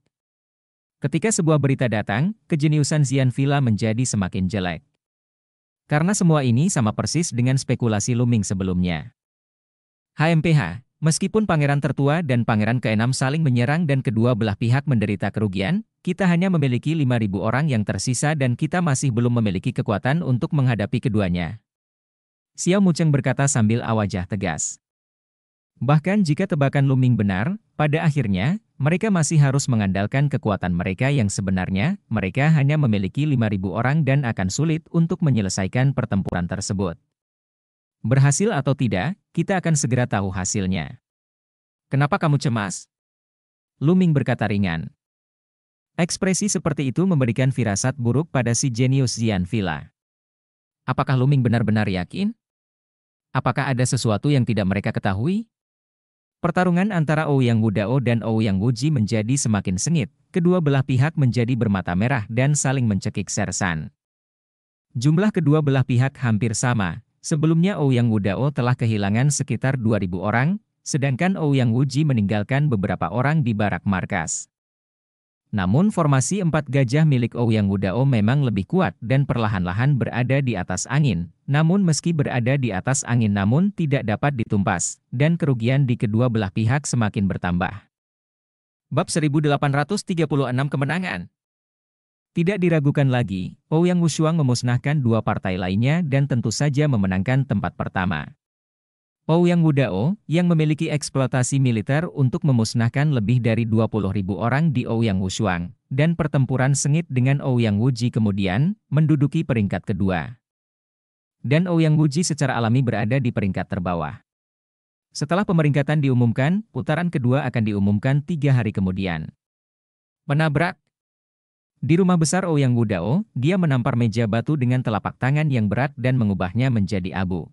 Ketika sebuah berita datang, kejeniusan Villa menjadi semakin jelek. Karena semua ini sama persis dengan spekulasi Luming sebelumnya. HMPH, meskipun pangeran tertua dan pangeran keenam saling menyerang dan kedua belah pihak menderita kerugian, kita hanya memiliki 5.000 orang yang tersisa dan kita masih belum memiliki kekuatan untuk menghadapi keduanya. Xiao Mucheng berkata sambil awajah tegas. Bahkan jika tebakan Luming benar, pada akhirnya, mereka masih harus mengandalkan kekuatan mereka yang sebenarnya, mereka hanya memiliki 5.000 orang dan akan sulit untuk menyelesaikan pertempuran tersebut. Berhasil atau tidak, kita akan segera tahu hasilnya. Kenapa kamu cemas? Luming berkata ringan. Ekspresi seperti itu memberikan firasat buruk pada si jenius Zian Villa. Apakah Luming benar-benar yakin? Apakah ada sesuatu yang tidak mereka ketahui? Pertarungan antara Ouyang Wudao dan Ouyang Wuji menjadi semakin sengit, kedua belah pihak menjadi bermata merah dan saling mencekik sersan. Jumlah kedua belah pihak hampir sama, sebelumnya Ouyang Wudao telah kehilangan sekitar 2.000 orang, sedangkan Ouyang Wuji meninggalkan beberapa orang di barak markas. Namun formasi empat gajah milik Ouyang Wudao memang lebih kuat dan perlahan-lahan berada di atas angin. Namun meski berada di atas angin namun tidak dapat ditumpas, dan kerugian di kedua belah pihak semakin bertambah. Bab 1836 Kemenangan Tidak diragukan lagi, Ouyang Wushuang memusnahkan dua partai lainnya dan tentu saja memenangkan tempat pertama. Pouyang Wudao, yang memiliki eksploitasi militer untuk memusnahkan lebih dari ribu orang di Ouyang Wushuang, dan pertempuran sengit dengan Ouyang Wuji kemudian, menduduki peringkat kedua. Dan Ouyang Wuji secara alami berada di peringkat terbawah. Setelah pemeringkatan diumumkan, putaran kedua akan diumumkan tiga hari kemudian. Penabrak Di rumah besar Ouyang Wudao, dia menampar meja batu dengan telapak tangan yang berat dan mengubahnya menjadi abu.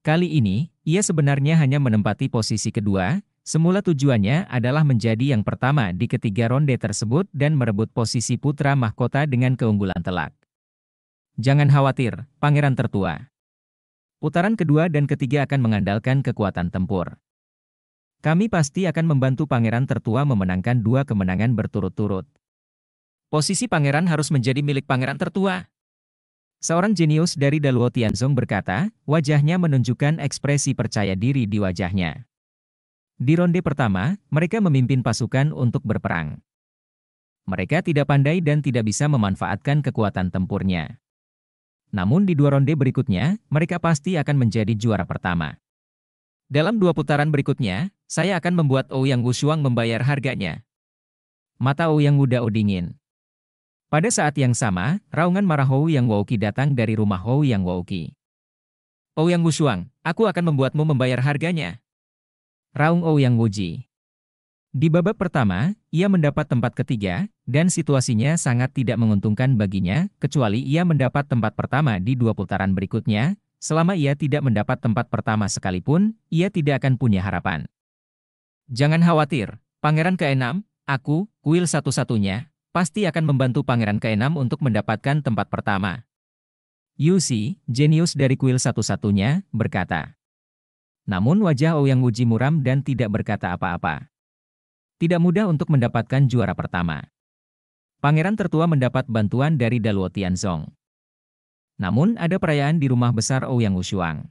Kali ini, ia sebenarnya hanya menempati posisi kedua, semula tujuannya adalah menjadi yang pertama di ketiga ronde tersebut dan merebut posisi putra mahkota dengan keunggulan telak. Jangan khawatir, pangeran tertua. Putaran kedua dan ketiga akan mengandalkan kekuatan tempur. Kami pasti akan membantu pangeran tertua memenangkan dua kemenangan berturut-turut. Posisi pangeran harus menjadi milik pangeran tertua. Seorang jenius dari Daluo Tianzong berkata, wajahnya menunjukkan ekspresi percaya diri di wajahnya. Di ronde pertama, mereka memimpin pasukan untuk berperang. Mereka tidak pandai dan tidak bisa memanfaatkan kekuatan tempurnya. Namun di dua ronde berikutnya, mereka pasti akan menjadi juara pertama. Dalam dua putaran berikutnya, saya akan membuat Ouyang Wushuang membayar harganya. Mata Ouyang Wudao dingin. Pada saat yang sama, raungan marah Hou Yang Wauki datang dari rumah Hou Yang Wauki. Ou Yang Wushuang, aku akan membuatmu membayar harganya. Raung Ou Yang Wuji. Di babak pertama, ia mendapat tempat ketiga, dan situasinya sangat tidak menguntungkan baginya, kecuali ia mendapat tempat pertama di dua putaran berikutnya, selama ia tidak mendapat tempat pertama sekalipun, ia tidak akan punya harapan. Jangan khawatir, Pangeran Keenam, aku, kuil satu-satunya, pasti akan membantu Pangeran keenam untuk mendapatkan tempat pertama. Yusi, jenius dari kuil satu-satunya, berkata. Namun wajah Ouyang Wuji muram dan tidak berkata apa-apa. Tidak mudah untuk mendapatkan juara pertama. Pangeran tertua mendapat bantuan dari Daluo Tianzong. Namun ada perayaan di rumah besar Ouyang Wushuang.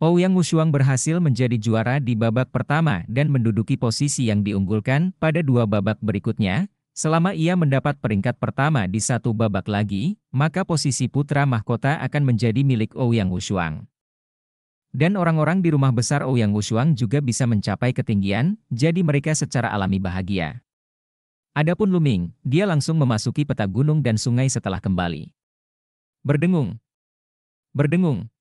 Ouyang Wushuang berhasil menjadi juara di babak pertama dan menduduki posisi yang diunggulkan pada dua babak berikutnya, Selama ia mendapat peringkat pertama di satu babak lagi, maka posisi putra mahkota akan menjadi milik Ouyang Wushuang. Dan orang-orang di rumah besar Ouyang Wushuang juga bisa mencapai ketinggian, jadi mereka secara alami bahagia. Adapun Luming, dia langsung memasuki peta gunung dan sungai setelah kembali. Berdengung. Berdengung.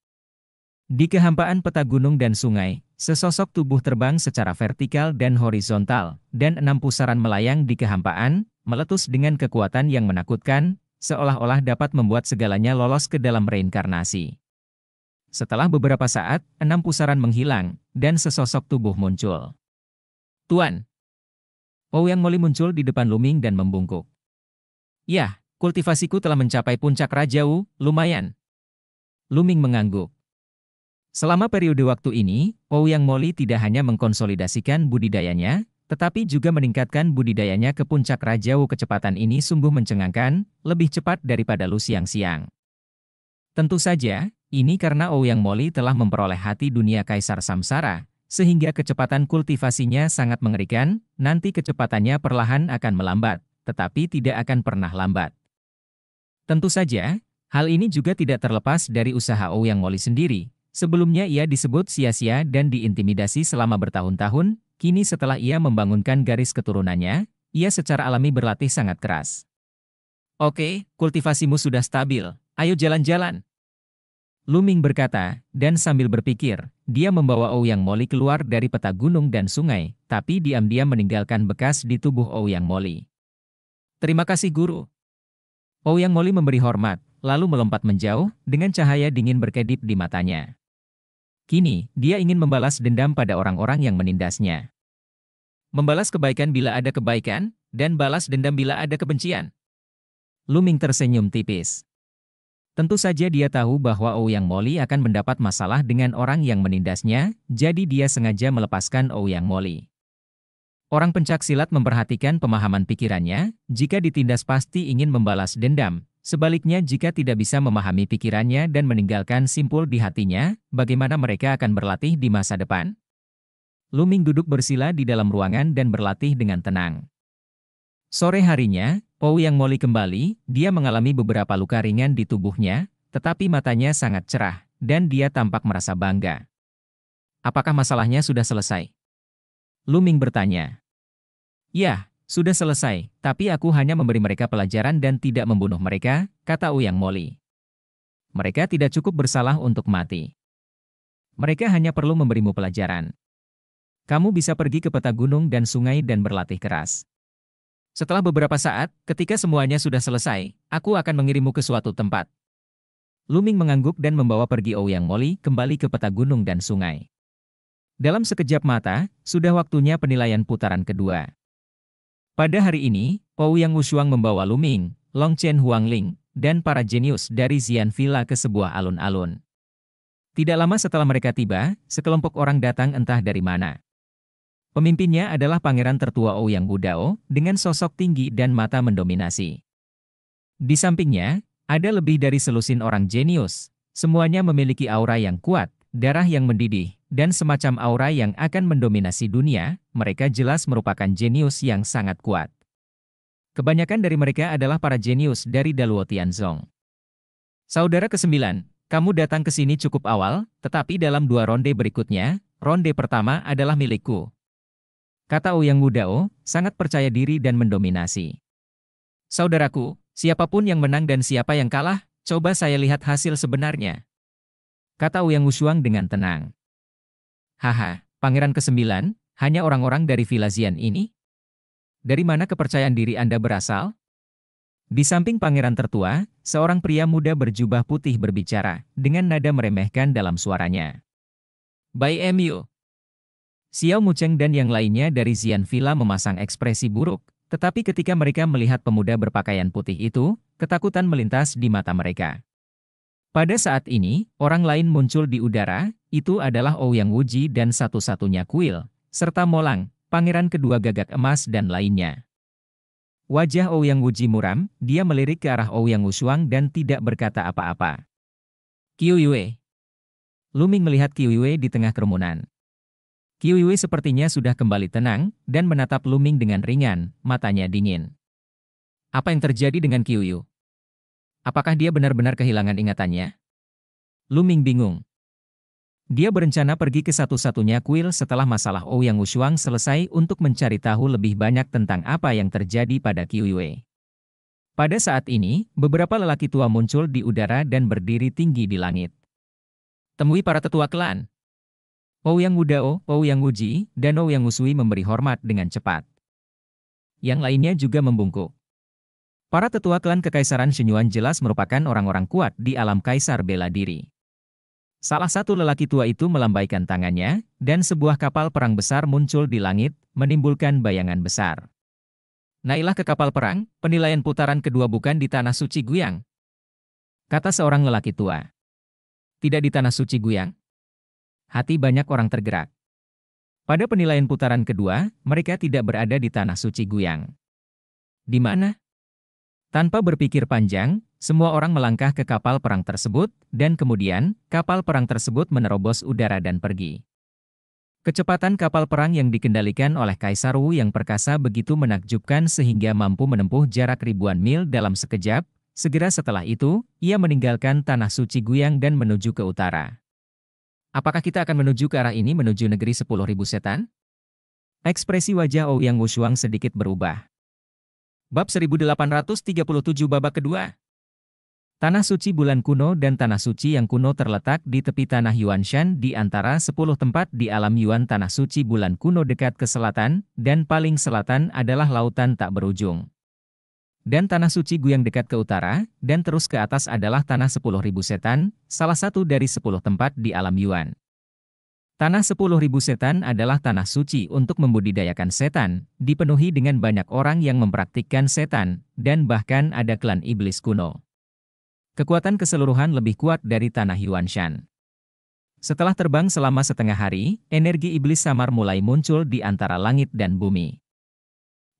Di kehampaan peta gunung dan sungai, sesosok tubuh terbang secara vertikal dan horizontal, dan enam pusaran melayang di kehampaan, meletus dengan kekuatan yang menakutkan, seolah-olah dapat membuat segalanya lolos ke dalam reinkarnasi. Setelah beberapa saat, enam pusaran menghilang, dan sesosok tubuh muncul. Tuan! Ouyang Moli muncul di depan Luming dan membungkuk. Yah, kultivasiku telah mencapai puncak rajau, lumayan. Luming mengangguk. Selama periode waktu ini, Ouyang Moli tidak hanya mengkonsolidasikan budidayanya, tetapi juga meningkatkan budidayanya ke puncak Rajau kecepatan ini sungguh mencengangkan, lebih cepat daripada Lu siang-siang. Tentu saja, ini karena Ouyang Moli telah memperoleh hati dunia Kaisar Samsara, sehingga kecepatan kultivasinya sangat mengerikan, nanti kecepatannya perlahan akan melambat, tetapi tidak akan pernah lambat. Tentu saja, hal ini juga tidak terlepas dari usaha Ouyang Moli sendiri, Sebelumnya ia disebut sia-sia dan diintimidasi selama bertahun-tahun, kini setelah ia membangunkan garis keturunannya, ia secara alami berlatih sangat keras. Oke, kultivasimu sudah stabil, ayo jalan-jalan. Luming berkata, dan sambil berpikir, dia membawa Ouyang Moli keluar dari peta gunung dan sungai, tapi diam-diam meninggalkan bekas di tubuh Ouyang Moli. Terima kasih guru. Ouyang Moli memberi hormat, lalu melompat menjauh, dengan cahaya dingin berkedip di matanya. Kini, dia ingin membalas dendam pada orang-orang yang menindasnya. Membalas kebaikan bila ada kebaikan, dan balas dendam bila ada kebencian. Luming tersenyum tipis. Tentu saja dia tahu bahwa Ouyang Moli akan mendapat masalah dengan orang yang menindasnya, jadi dia sengaja melepaskan Ouyang Moli. Orang pencak silat memperhatikan pemahaman pikirannya, jika ditindas pasti ingin membalas dendam, Sebaliknya jika tidak bisa memahami pikirannya dan meninggalkan simpul di hatinya, bagaimana mereka akan berlatih di masa depan? Luming duduk bersila di dalam ruangan dan berlatih dengan tenang. Sore harinya, Pou yang moli kembali, dia mengalami beberapa luka ringan di tubuhnya, tetapi matanya sangat cerah, dan dia tampak merasa bangga. Apakah masalahnya sudah selesai? Luming bertanya. Ya, sudah selesai, tapi aku hanya memberi mereka pelajaran dan tidak membunuh mereka, kata Uyang Moli. Mereka tidak cukup bersalah untuk mati. Mereka hanya perlu memberimu pelajaran. Kamu bisa pergi ke peta gunung dan sungai dan berlatih keras. Setelah beberapa saat, ketika semuanya sudah selesai, aku akan mengirimmu ke suatu tempat. Luming mengangguk dan membawa pergi Ouyang Moli kembali ke peta gunung dan sungai. Dalam sekejap mata, sudah waktunya penilaian putaran kedua. Pada hari ini, Pou Yang Wushuang membawa Luming, Huang Ling, dan para jenius dari Zian Villa ke sebuah alun-alun. Tidak lama setelah mereka tiba, sekelompok orang datang entah dari mana. Pemimpinnya adalah pangeran tertua Ouyang Budao, dengan sosok tinggi dan mata mendominasi. Di sampingnya, ada lebih dari selusin orang jenius, semuanya memiliki aura yang kuat, darah yang mendidih, dan semacam aura yang akan mendominasi dunia, mereka jelas merupakan jenius yang sangat kuat. Kebanyakan dari mereka adalah para jenius dari Daluo Tianzong. Saudara ke-9, kamu datang ke sini cukup awal, tetapi dalam dua ronde berikutnya, ronde pertama adalah milikku. Kata Ouyang Wudao sangat percaya diri dan mendominasi. Saudaraku, siapapun yang menang dan siapa yang kalah, coba saya lihat hasil sebenarnya kata Uyang Wushuang dengan tenang. Haha, pangeran ke-9, hanya orang-orang dari Vilazian ini? Dari mana kepercayaan diri Anda berasal? Di samping pangeran tertua, seorang pria muda berjubah putih berbicara, dengan nada meremehkan dalam suaranya. Bai Emiu. Xiao Mucheng dan yang lainnya dari Zian Villa memasang ekspresi buruk, tetapi ketika mereka melihat pemuda berpakaian putih itu, ketakutan melintas di mata mereka. Pada saat ini, orang lain muncul di udara, itu adalah Ouyang Wuji dan satu-satunya kuil, serta Molang, pangeran kedua gagak emas dan lainnya. Wajah Ouyang Wuji muram, dia melirik ke arah Ouyang Wushuang dan tidak berkata apa-apa. Qiu Yue. Luming melihat Qiu Yue di tengah kerumunan. Qiu Yue sepertinya sudah kembali tenang dan menatap Luming dengan ringan, matanya dingin. Apa yang terjadi dengan Qiu Yue? Apakah dia benar-benar kehilangan ingatannya? Lu Ming bingung. Dia berencana pergi ke satu-satunya kuil setelah masalah Ou Yang Wushuang selesai untuk mencari tahu lebih banyak tentang apa yang terjadi pada Qiyue. Pada saat ini, beberapa lelaki tua muncul di udara dan berdiri tinggi di langit. Temui para tetua klan. Ou Yang Wudao, Ou Yang Wuji, dan Ou Yang Usui memberi hormat dengan cepat. Yang lainnya juga membungkuk. Para tetua klan Kekaisaran Shenyuan jelas merupakan orang-orang kuat di alam kaisar bela diri. Salah satu lelaki tua itu melambaikan tangannya, dan sebuah kapal perang besar muncul di langit, menimbulkan bayangan besar. Nailah ke kapal perang, penilaian putaran kedua bukan di Tanah Suci Guyang. Kata seorang lelaki tua. Tidak di Tanah Suci Guyang. Hati banyak orang tergerak. Pada penilaian putaran kedua, mereka tidak berada di Tanah Suci Guyang. Di mana? Tanpa berpikir panjang, semua orang melangkah ke kapal perang tersebut, dan kemudian, kapal perang tersebut menerobos udara dan pergi. Kecepatan kapal perang yang dikendalikan oleh Kaisar Wu yang perkasa begitu menakjubkan sehingga mampu menempuh jarak ribuan mil dalam sekejap, segera setelah itu, ia meninggalkan tanah suci Guyang dan menuju ke utara. Apakah kita akan menuju ke arah ini menuju negeri 10.000 setan? Ekspresi wajah Ouyang Wushuang sedikit berubah. Bab 1837 babak kedua. Tanah suci bulan kuno dan tanah suci yang kuno terletak di tepi tanah Yuan Shan di antara 10 tempat di alam Yuan tanah suci bulan kuno dekat ke selatan dan paling selatan adalah lautan tak berujung. Dan tanah suci Guyang dekat ke utara dan terus ke atas adalah tanah 10.000 setan, salah satu dari 10 tempat di alam Yuan. Tanah 10.000 setan adalah tanah suci untuk membudidayakan setan, dipenuhi dengan banyak orang yang mempraktikkan setan, dan bahkan ada klan iblis kuno. Kekuatan keseluruhan lebih kuat dari tanah Yuanshan. Setelah terbang selama setengah hari, energi iblis samar mulai muncul di antara langit dan bumi.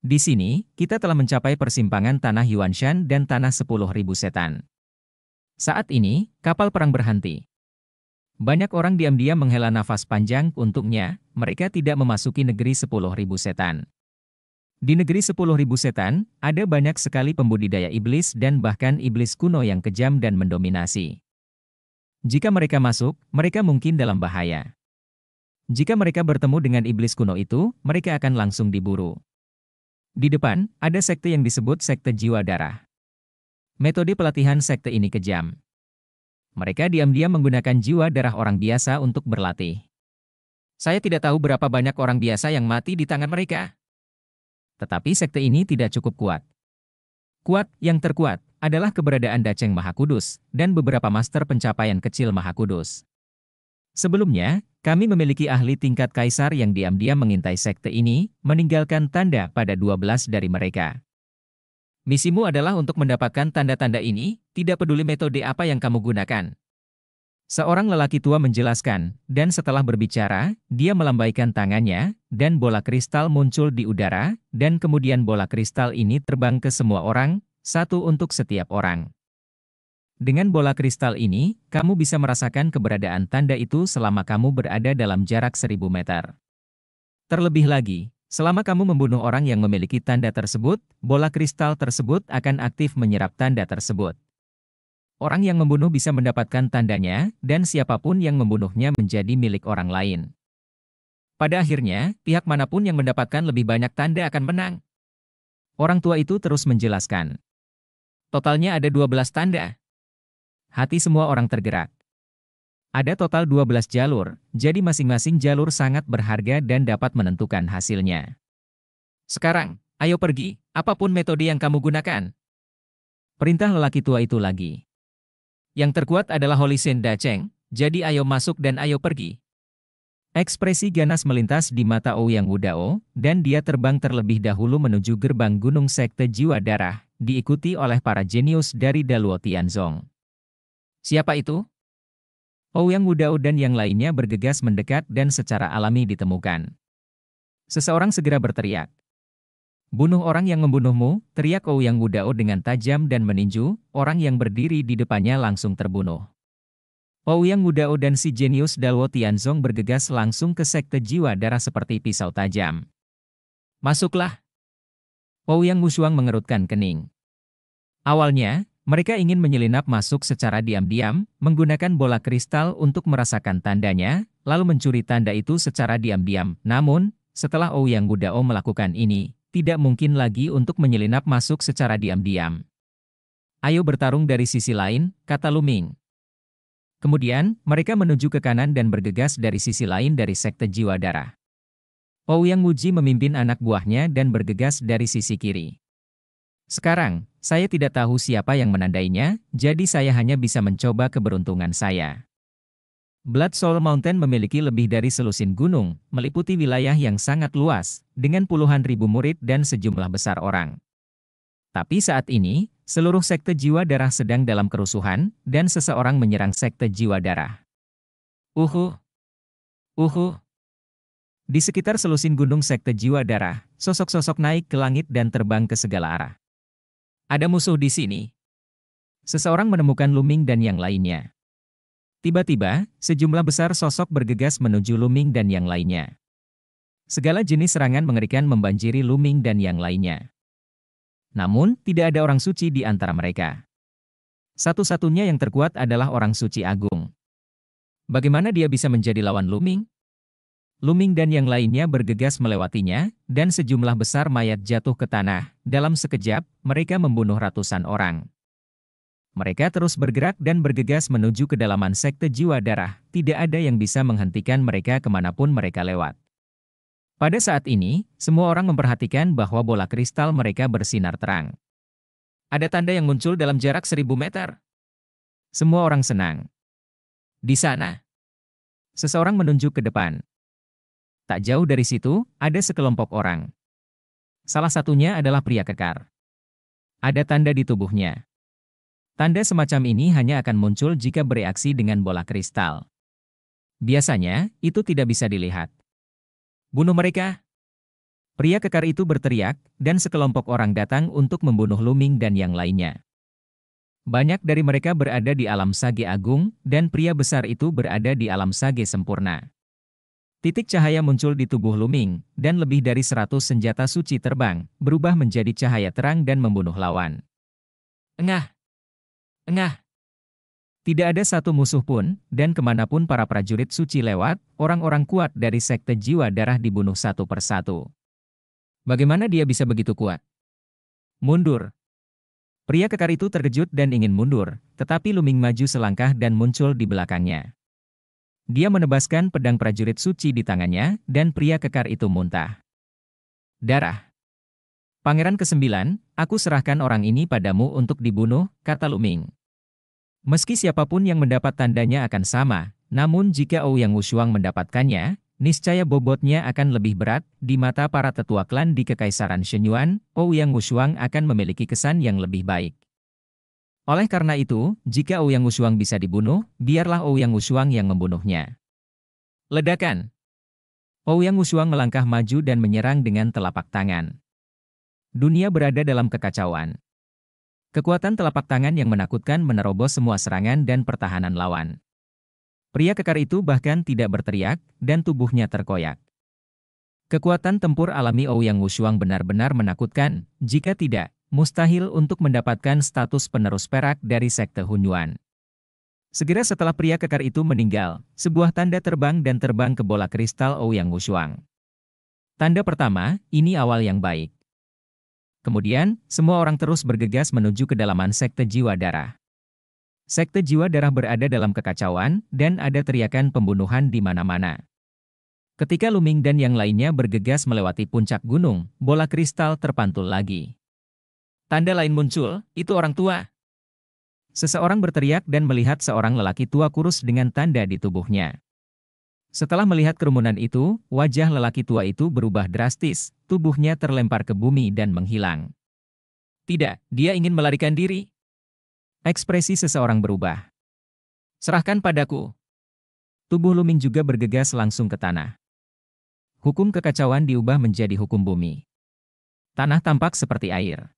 Di sini, kita telah mencapai persimpangan tanah Yuanshan dan tanah 10.000 setan. Saat ini, kapal perang berhenti. Banyak orang diam-diam menghela nafas panjang untuknya, mereka tidak memasuki negeri 10.000 setan. Di negeri 10.000 setan, ada banyak sekali pembudidaya iblis dan bahkan iblis kuno yang kejam dan mendominasi. Jika mereka masuk, mereka mungkin dalam bahaya. Jika mereka bertemu dengan iblis kuno itu, mereka akan langsung diburu. Di depan, ada sekte yang disebut sekte jiwa darah. Metode pelatihan sekte ini kejam. Mereka diam-diam menggunakan jiwa darah orang biasa untuk berlatih. Saya tidak tahu berapa banyak orang biasa yang mati di tangan mereka. Tetapi sekte ini tidak cukup kuat. Kuat yang terkuat adalah keberadaan Daceng Maha Kudus dan beberapa master pencapaian kecil Maha Kudus. Sebelumnya, kami memiliki ahli tingkat kaisar yang diam-diam mengintai sekte ini, meninggalkan tanda pada 12 dari mereka. Misimu adalah untuk mendapatkan tanda-tanda ini, tidak peduli metode apa yang kamu gunakan. Seorang lelaki tua menjelaskan, dan setelah berbicara, dia melambaikan tangannya, dan bola kristal muncul di udara, dan kemudian bola kristal ini terbang ke semua orang, satu untuk setiap orang. Dengan bola kristal ini, kamu bisa merasakan keberadaan tanda itu selama kamu berada dalam jarak seribu meter. Terlebih lagi, Selama kamu membunuh orang yang memiliki tanda tersebut, bola kristal tersebut akan aktif menyerap tanda tersebut. Orang yang membunuh bisa mendapatkan tandanya, dan siapapun yang membunuhnya menjadi milik orang lain. Pada akhirnya, pihak manapun yang mendapatkan lebih banyak tanda akan menang. Orang tua itu terus menjelaskan. Totalnya ada 12 tanda. Hati semua orang tergerak. Ada total 12 jalur, jadi masing-masing jalur sangat berharga dan dapat menentukan hasilnya. Sekarang, ayo pergi, apapun metode yang kamu gunakan. Perintah lelaki tua itu lagi. Yang terkuat adalah Da Cheng, jadi ayo masuk dan ayo pergi. Ekspresi ganas melintas di mata Ouyang Wudao, dan dia terbang terlebih dahulu menuju gerbang Gunung Sekte Jiwa Darah, diikuti oleh para jenius dari Daluo Tianzong. Siapa itu? Ouyang Wudao dan yang lainnya bergegas mendekat dan secara alami ditemukan. Seseorang segera berteriak. Bunuh orang yang membunuhmu, teriak Ouyang Wudao dengan tajam dan meninju, orang yang berdiri di depannya langsung terbunuh. Ouyang Wudao dan si jenius Dalwo Tianzong bergegas langsung ke sekte jiwa darah seperti pisau tajam. Masuklah. Ouyang Musuang mengerutkan kening. Awalnya, mereka ingin menyelinap masuk secara diam-diam, menggunakan bola kristal untuk merasakan tandanya, lalu mencuri tanda itu secara diam-diam. Namun, setelah Ouyang Gudao melakukan ini, tidak mungkin lagi untuk menyelinap masuk secara diam-diam. Ayo bertarung dari sisi lain, kata Luming. Kemudian, mereka menuju ke kanan dan bergegas dari sisi lain dari sekte jiwa darah. Ouyang Muji memimpin anak buahnya dan bergegas dari sisi kiri. Sekarang, saya tidak tahu siapa yang menandainya, jadi saya hanya bisa mencoba keberuntungan saya. Blood Soul Mountain memiliki lebih dari selusin gunung, meliputi wilayah yang sangat luas, dengan puluhan ribu murid dan sejumlah besar orang. Tapi saat ini, seluruh sekte jiwa darah sedang dalam kerusuhan, dan seseorang menyerang sekte jiwa darah. Uhu. Uhu. Di sekitar selusin gunung sekte jiwa darah, sosok-sosok naik ke langit dan terbang ke segala arah. Ada musuh di sini. Seseorang menemukan Luming dan yang lainnya. Tiba-tiba, sejumlah besar sosok bergegas menuju Luming dan yang lainnya. Segala jenis serangan mengerikan membanjiri Luming dan yang lainnya. Namun, tidak ada orang suci di antara mereka. Satu-satunya yang terkuat adalah orang suci agung. Bagaimana dia bisa menjadi lawan Luming? Luming dan yang lainnya bergegas melewatinya, dan sejumlah besar mayat jatuh ke tanah. Dalam sekejap, mereka membunuh ratusan orang. Mereka terus bergerak dan bergegas menuju kedalaman sekte jiwa darah. Tidak ada yang bisa menghentikan mereka kemanapun mereka lewat. Pada saat ini, semua orang memperhatikan bahwa bola kristal mereka bersinar terang. Ada tanda yang muncul dalam jarak seribu meter. Semua orang senang. Di sana. Seseorang menunjuk ke depan. Tak jauh dari situ, ada sekelompok orang. Salah satunya adalah pria kekar. Ada tanda di tubuhnya. Tanda semacam ini hanya akan muncul jika bereaksi dengan bola kristal. Biasanya, itu tidak bisa dilihat. Bunuh mereka! Pria kekar itu berteriak, dan sekelompok orang datang untuk membunuh Luming dan yang lainnya. Banyak dari mereka berada di alam sage agung, dan pria besar itu berada di alam sage sempurna. Titik cahaya muncul di tubuh Luming, dan lebih dari 100 senjata suci terbang, berubah menjadi cahaya terang dan membunuh lawan. Engah! Engah! Tidak ada satu musuh pun, dan kemanapun para prajurit suci lewat, orang-orang kuat dari sekte jiwa darah dibunuh satu persatu. Bagaimana dia bisa begitu kuat? Mundur. Pria kekar itu terkejut dan ingin mundur, tetapi Luming maju selangkah dan muncul di belakangnya. Dia menebaskan pedang prajurit suci di tangannya, dan pria kekar itu muntah. Darah. Pangeran ke-9, aku serahkan orang ini padamu untuk dibunuh, kata Luming. Meski siapapun yang mendapat tandanya akan sama, namun jika Ou Yang Wushuang mendapatkannya, niscaya bobotnya akan lebih berat, di mata para tetua klan di Kekaisaran Shenyuan, Ou Yang Wushuang akan memiliki kesan yang lebih baik. Oleh karena itu, jika Ouyang Wushuang bisa dibunuh, biarlah Ouyang Wushuang yang membunuhnya. Ledakan Ouyang Wushuang melangkah maju dan menyerang dengan telapak tangan. Dunia berada dalam kekacauan. Kekuatan telapak tangan yang menakutkan menerobos semua serangan dan pertahanan lawan. Pria kekar itu bahkan tidak berteriak, dan tubuhnya terkoyak. Kekuatan tempur alami Ouyang Wushuang benar-benar menakutkan, jika tidak, mustahil untuk mendapatkan status penerus perak dari sekte Hunyuan. Segera setelah pria kekar itu meninggal, sebuah tanda terbang dan terbang ke bola kristal Ouyang Wushuang. Tanda pertama, ini awal yang baik. Kemudian, semua orang terus bergegas menuju kedalaman sekte jiwa darah. Sekte jiwa darah berada dalam kekacauan, dan ada teriakan pembunuhan di mana-mana. Ketika Luming dan yang lainnya bergegas melewati puncak gunung, bola kristal terpantul lagi. Tanda lain muncul, itu orang tua. Seseorang berteriak dan melihat seorang lelaki tua kurus dengan tanda di tubuhnya. Setelah melihat kerumunan itu, wajah lelaki tua itu berubah drastis, tubuhnya terlempar ke bumi dan menghilang. Tidak, dia ingin melarikan diri. Ekspresi seseorang berubah. Serahkan padaku. Tubuh Luming juga bergegas langsung ke tanah. Hukum kekacauan diubah menjadi hukum bumi. Tanah tampak seperti air.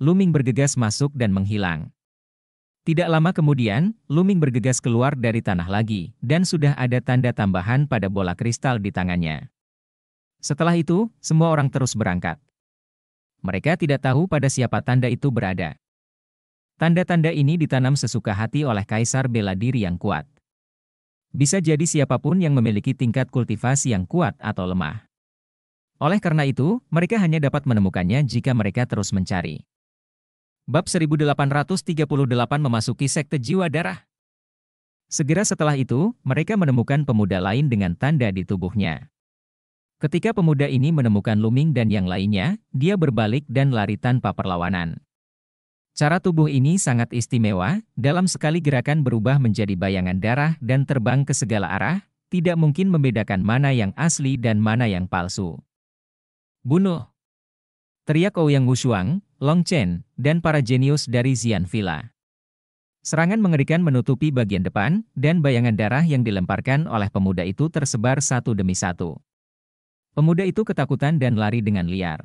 Luming bergegas masuk dan menghilang. Tidak lama kemudian, Luming bergegas keluar dari tanah lagi, dan sudah ada tanda tambahan pada bola kristal di tangannya. Setelah itu, semua orang terus berangkat. Mereka tidak tahu pada siapa tanda itu berada. Tanda-tanda ini ditanam sesuka hati oleh kaisar bela diri yang kuat. Bisa jadi siapapun yang memiliki tingkat kultivasi yang kuat atau lemah. Oleh karena itu, mereka hanya dapat menemukannya jika mereka terus mencari bab 1838 memasuki sekte jiwa darah. Segera setelah itu, mereka menemukan pemuda lain dengan tanda di tubuhnya. Ketika pemuda ini menemukan Luming dan yang lainnya, dia berbalik dan lari tanpa perlawanan. Cara tubuh ini sangat istimewa, dalam sekali gerakan berubah menjadi bayangan darah dan terbang ke segala arah, tidak mungkin membedakan mana yang asli dan mana yang palsu. Bunuh! Teriak Ouyang Wushuang, Long Chen, dan para jenius dari Zian Villa. Serangan mengerikan menutupi bagian depan, dan bayangan darah yang dilemparkan oleh pemuda itu tersebar satu demi satu. Pemuda itu ketakutan dan lari dengan liar.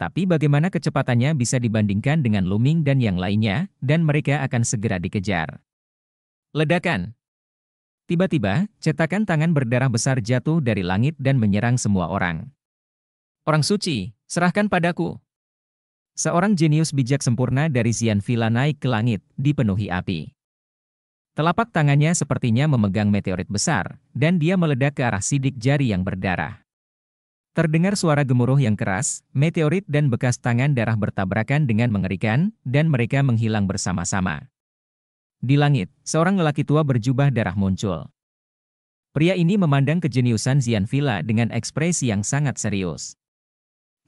Tapi bagaimana kecepatannya bisa dibandingkan dengan Luming dan yang lainnya, dan mereka akan segera dikejar. Ledakan Tiba-tiba, cetakan tangan berdarah besar jatuh dari langit dan menyerang semua orang. Orang suci, serahkan padaku. Seorang jenius bijak sempurna dari Zian Villa naik ke langit, dipenuhi api. Telapak tangannya sepertinya memegang meteorit besar, dan dia meledak ke arah sidik jari yang berdarah. Terdengar suara gemuruh yang keras, meteorit dan bekas tangan darah bertabrakan dengan mengerikan, dan mereka menghilang bersama-sama. Di langit, seorang lelaki tua berjubah darah muncul. Pria ini memandang kejeniusan Zian Villa dengan ekspresi yang sangat serius.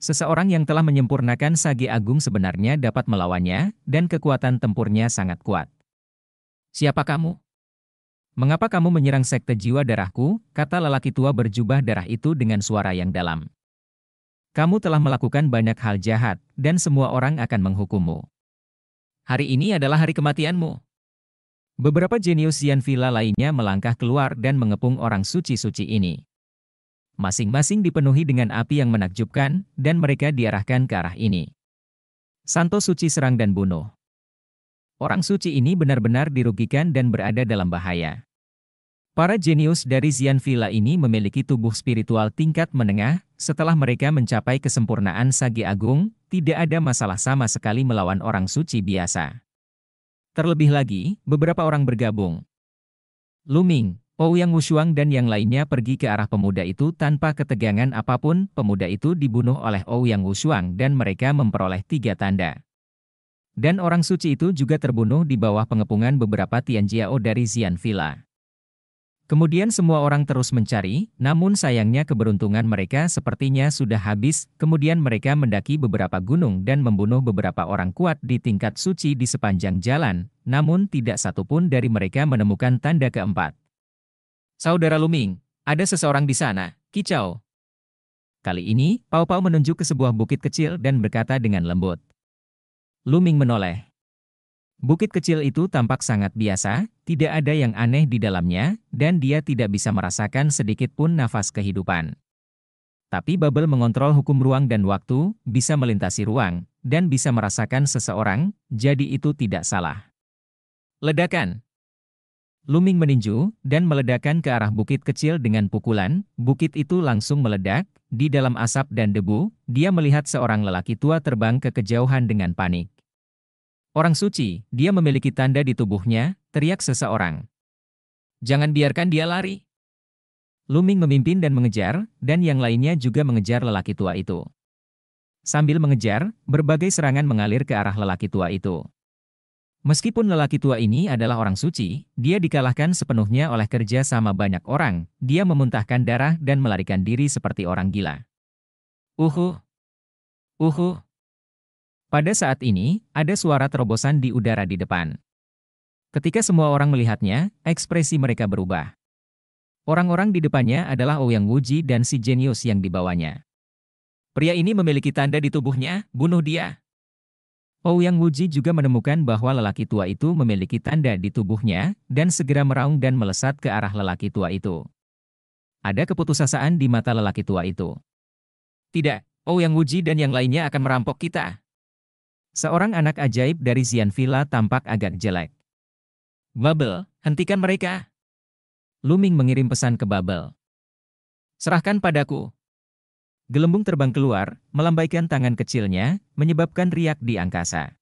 Seseorang yang telah menyempurnakan Sage Agung sebenarnya dapat melawannya, dan kekuatan tempurnya sangat kuat. Siapa kamu? Mengapa kamu menyerang sekte jiwa darahku? Kata lelaki tua berjubah darah itu dengan suara yang dalam. Kamu telah melakukan banyak hal jahat, dan semua orang akan menghukummu. Hari ini adalah hari kematianmu. Beberapa jenius Yan Villa lainnya melangkah keluar dan mengepung orang suci-suci ini masing-masing dipenuhi dengan api yang menakjubkan, dan mereka diarahkan ke arah ini. Santo suci serang dan bunuh. Orang suci ini benar-benar dirugikan dan berada dalam bahaya. Para jenius dari Zian Villa ini memiliki tubuh spiritual tingkat menengah, setelah mereka mencapai kesempurnaan Sagi Agung, tidak ada masalah sama sekali melawan orang suci biasa. Terlebih lagi, beberapa orang bergabung. Luming, Ouyang Wushuang dan yang lainnya pergi ke arah pemuda itu tanpa ketegangan apapun, pemuda itu dibunuh oleh Ouyang Wushuang dan mereka memperoleh tiga tanda. Dan orang suci itu juga terbunuh di bawah pengepungan beberapa Tianjiao dari Xian Villa. Kemudian semua orang terus mencari, namun sayangnya keberuntungan mereka sepertinya sudah habis, kemudian mereka mendaki beberapa gunung dan membunuh beberapa orang kuat di tingkat suci di sepanjang jalan, namun tidak satupun dari mereka menemukan tanda keempat. Saudara Luming, ada seseorang di sana, kicau. Kali ini, Pau Pau menunjuk ke sebuah bukit kecil dan berkata dengan lembut. Luming menoleh. Bukit kecil itu tampak sangat biasa, tidak ada yang aneh di dalamnya, dan dia tidak bisa merasakan sedikit pun nafas kehidupan. Tapi Bubble mengontrol hukum ruang dan waktu, bisa melintasi ruang, dan bisa merasakan seseorang, jadi itu tidak salah. Ledakan Luming meninju, dan meledakkan ke arah bukit kecil dengan pukulan, bukit itu langsung meledak, di dalam asap dan debu, dia melihat seorang lelaki tua terbang ke kejauhan dengan panik. Orang suci, dia memiliki tanda di tubuhnya, teriak seseorang. Jangan biarkan dia lari. Luming memimpin dan mengejar, dan yang lainnya juga mengejar lelaki tua itu. Sambil mengejar, berbagai serangan mengalir ke arah lelaki tua itu. Meskipun lelaki tua ini adalah orang suci, dia dikalahkan sepenuhnya oleh kerja sama banyak orang, dia memuntahkan darah dan melarikan diri seperti orang gila. Uhuh, uhuh. Pada saat ini, ada suara terobosan di udara di depan. Ketika semua orang melihatnya, ekspresi mereka berubah. Orang-orang di depannya adalah Ouyang Wuji dan si jenius yang dibawanya. Pria ini memiliki tanda di tubuhnya, bunuh dia. Ouyang Wuji juga menemukan bahwa lelaki tua itu memiliki tanda di tubuhnya dan segera meraung dan melesat ke arah lelaki tua itu. Ada keputusasaan di mata lelaki tua itu. Tidak, Ouyang Wuji dan yang lainnya akan merampok kita. Seorang anak ajaib dari Zian Villa tampak agak jelek. Bubble, hentikan mereka. Luming mengirim pesan ke Bubble. Serahkan padaku, Gelembung terbang keluar, melambaikan tangan kecilnya, menyebabkan riak di angkasa.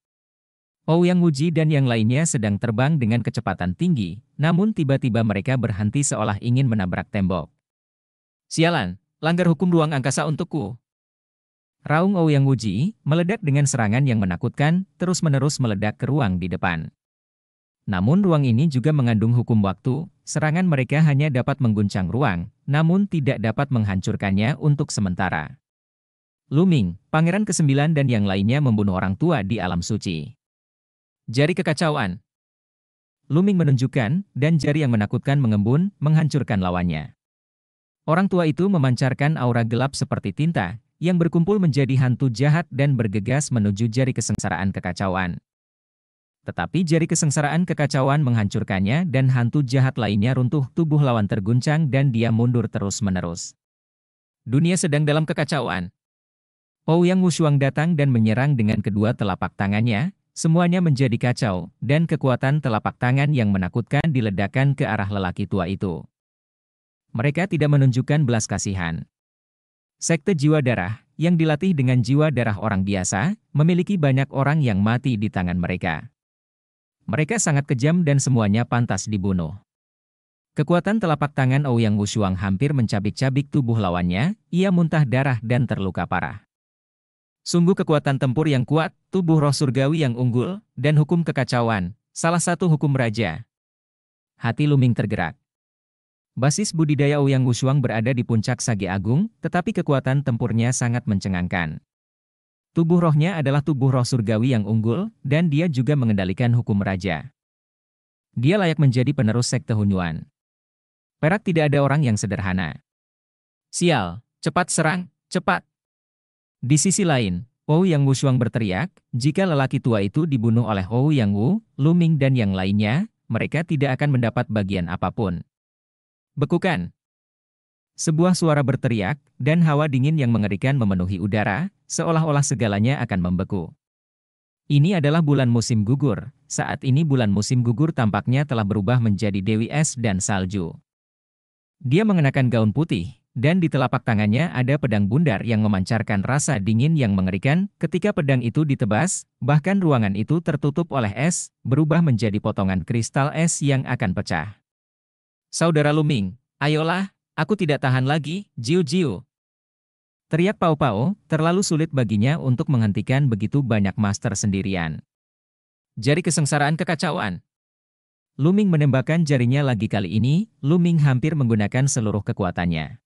Ou oh, Yang Wuji dan yang lainnya sedang terbang dengan kecepatan tinggi, namun tiba-tiba mereka berhenti seolah ingin menabrak tembok. Sialan, langgar hukum ruang angkasa untukku. Raung Ou oh, Yang Wuji meledak dengan serangan yang menakutkan, terus-menerus meledak ke ruang di depan. Namun ruang ini juga mengandung hukum waktu, serangan mereka hanya dapat mengguncang ruang, namun tidak dapat menghancurkannya untuk sementara. Luming, pangeran ke-9 dan yang lainnya membunuh orang tua di alam suci. Jari kekacauan. Luming menunjukkan, dan jari yang menakutkan mengembun, menghancurkan lawannya. Orang tua itu memancarkan aura gelap seperti tinta, yang berkumpul menjadi hantu jahat dan bergegas menuju jari kesengsaraan kekacauan. Tetapi jari kesengsaraan kekacauan menghancurkannya dan hantu jahat lainnya runtuh tubuh lawan terguncang dan dia mundur terus-menerus. Dunia sedang dalam kekacauan. Pou Yang Wushuang datang dan menyerang dengan kedua telapak tangannya, semuanya menjadi kacau, dan kekuatan telapak tangan yang menakutkan diledakkan ke arah lelaki tua itu. Mereka tidak menunjukkan belas kasihan. Sekte jiwa darah, yang dilatih dengan jiwa darah orang biasa, memiliki banyak orang yang mati di tangan mereka. Mereka sangat kejam dan semuanya pantas dibunuh. Kekuatan telapak tangan Ouyang Wushuang hampir mencabik-cabik tubuh lawannya, ia muntah darah dan terluka parah. Sungguh kekuatan tempur yang kuat, tubuh roh surgawi yang unggul, dan hukum kekacauan, salah satu hukum raja. Hati Luming tergerak. Basis budidaya Ouyang Wushuang berada di puncak Sage Agung, tetapi kekuatan tempurnya sangat mencengangkan. Tubuh rohnya adalah tubuh roh surgawi yang unggul, dan dia juga mengendalikan hukum raja. Dia layak menjadi penerus sekte Hunyuan. Perak tidak ada orang yang sederhana. Sial, cepat serang, cepat. Di sisi lain, Hou Yang Wu Shuang berteriak, jika lelaki tua itu dibunuh oleh Hou Yang Wu, Luming dan yang lainnya, mereka tidak akan mendapat bagian apapun. Bekukan, sebuah suara berteriak, dan hawa dingin yang mengerikan memenuhi udara, seolah-olah segalanya akan membeku. Ini adalah bulan musim gugur, saat ini bulan musim gugur tampaknya telah berubah menjadi Dewi Es dan Salju. Dia mengenakan gaun putih, dan di telapak tangannya ada pedang bundar yang memancarkan rasa dingin yang mengerikan. Ketika pedang itu ditebas, bahkan ruangan itu tertutup oleh es, berubah menjadi potongan kristal es yang akan pecah. Saudara Luming, ayolah, Aku tidak tahan lagi, Jiu Jiu. Teriak Pau Pau, terlalu sulit baginya untuk menghentikan begitu banyak master sendirian. Jari kesengsaraan kekacauan. Luming menembakkan jarinya lagi kali ini, Luming hampir menggunakan seluruh kekuatannya.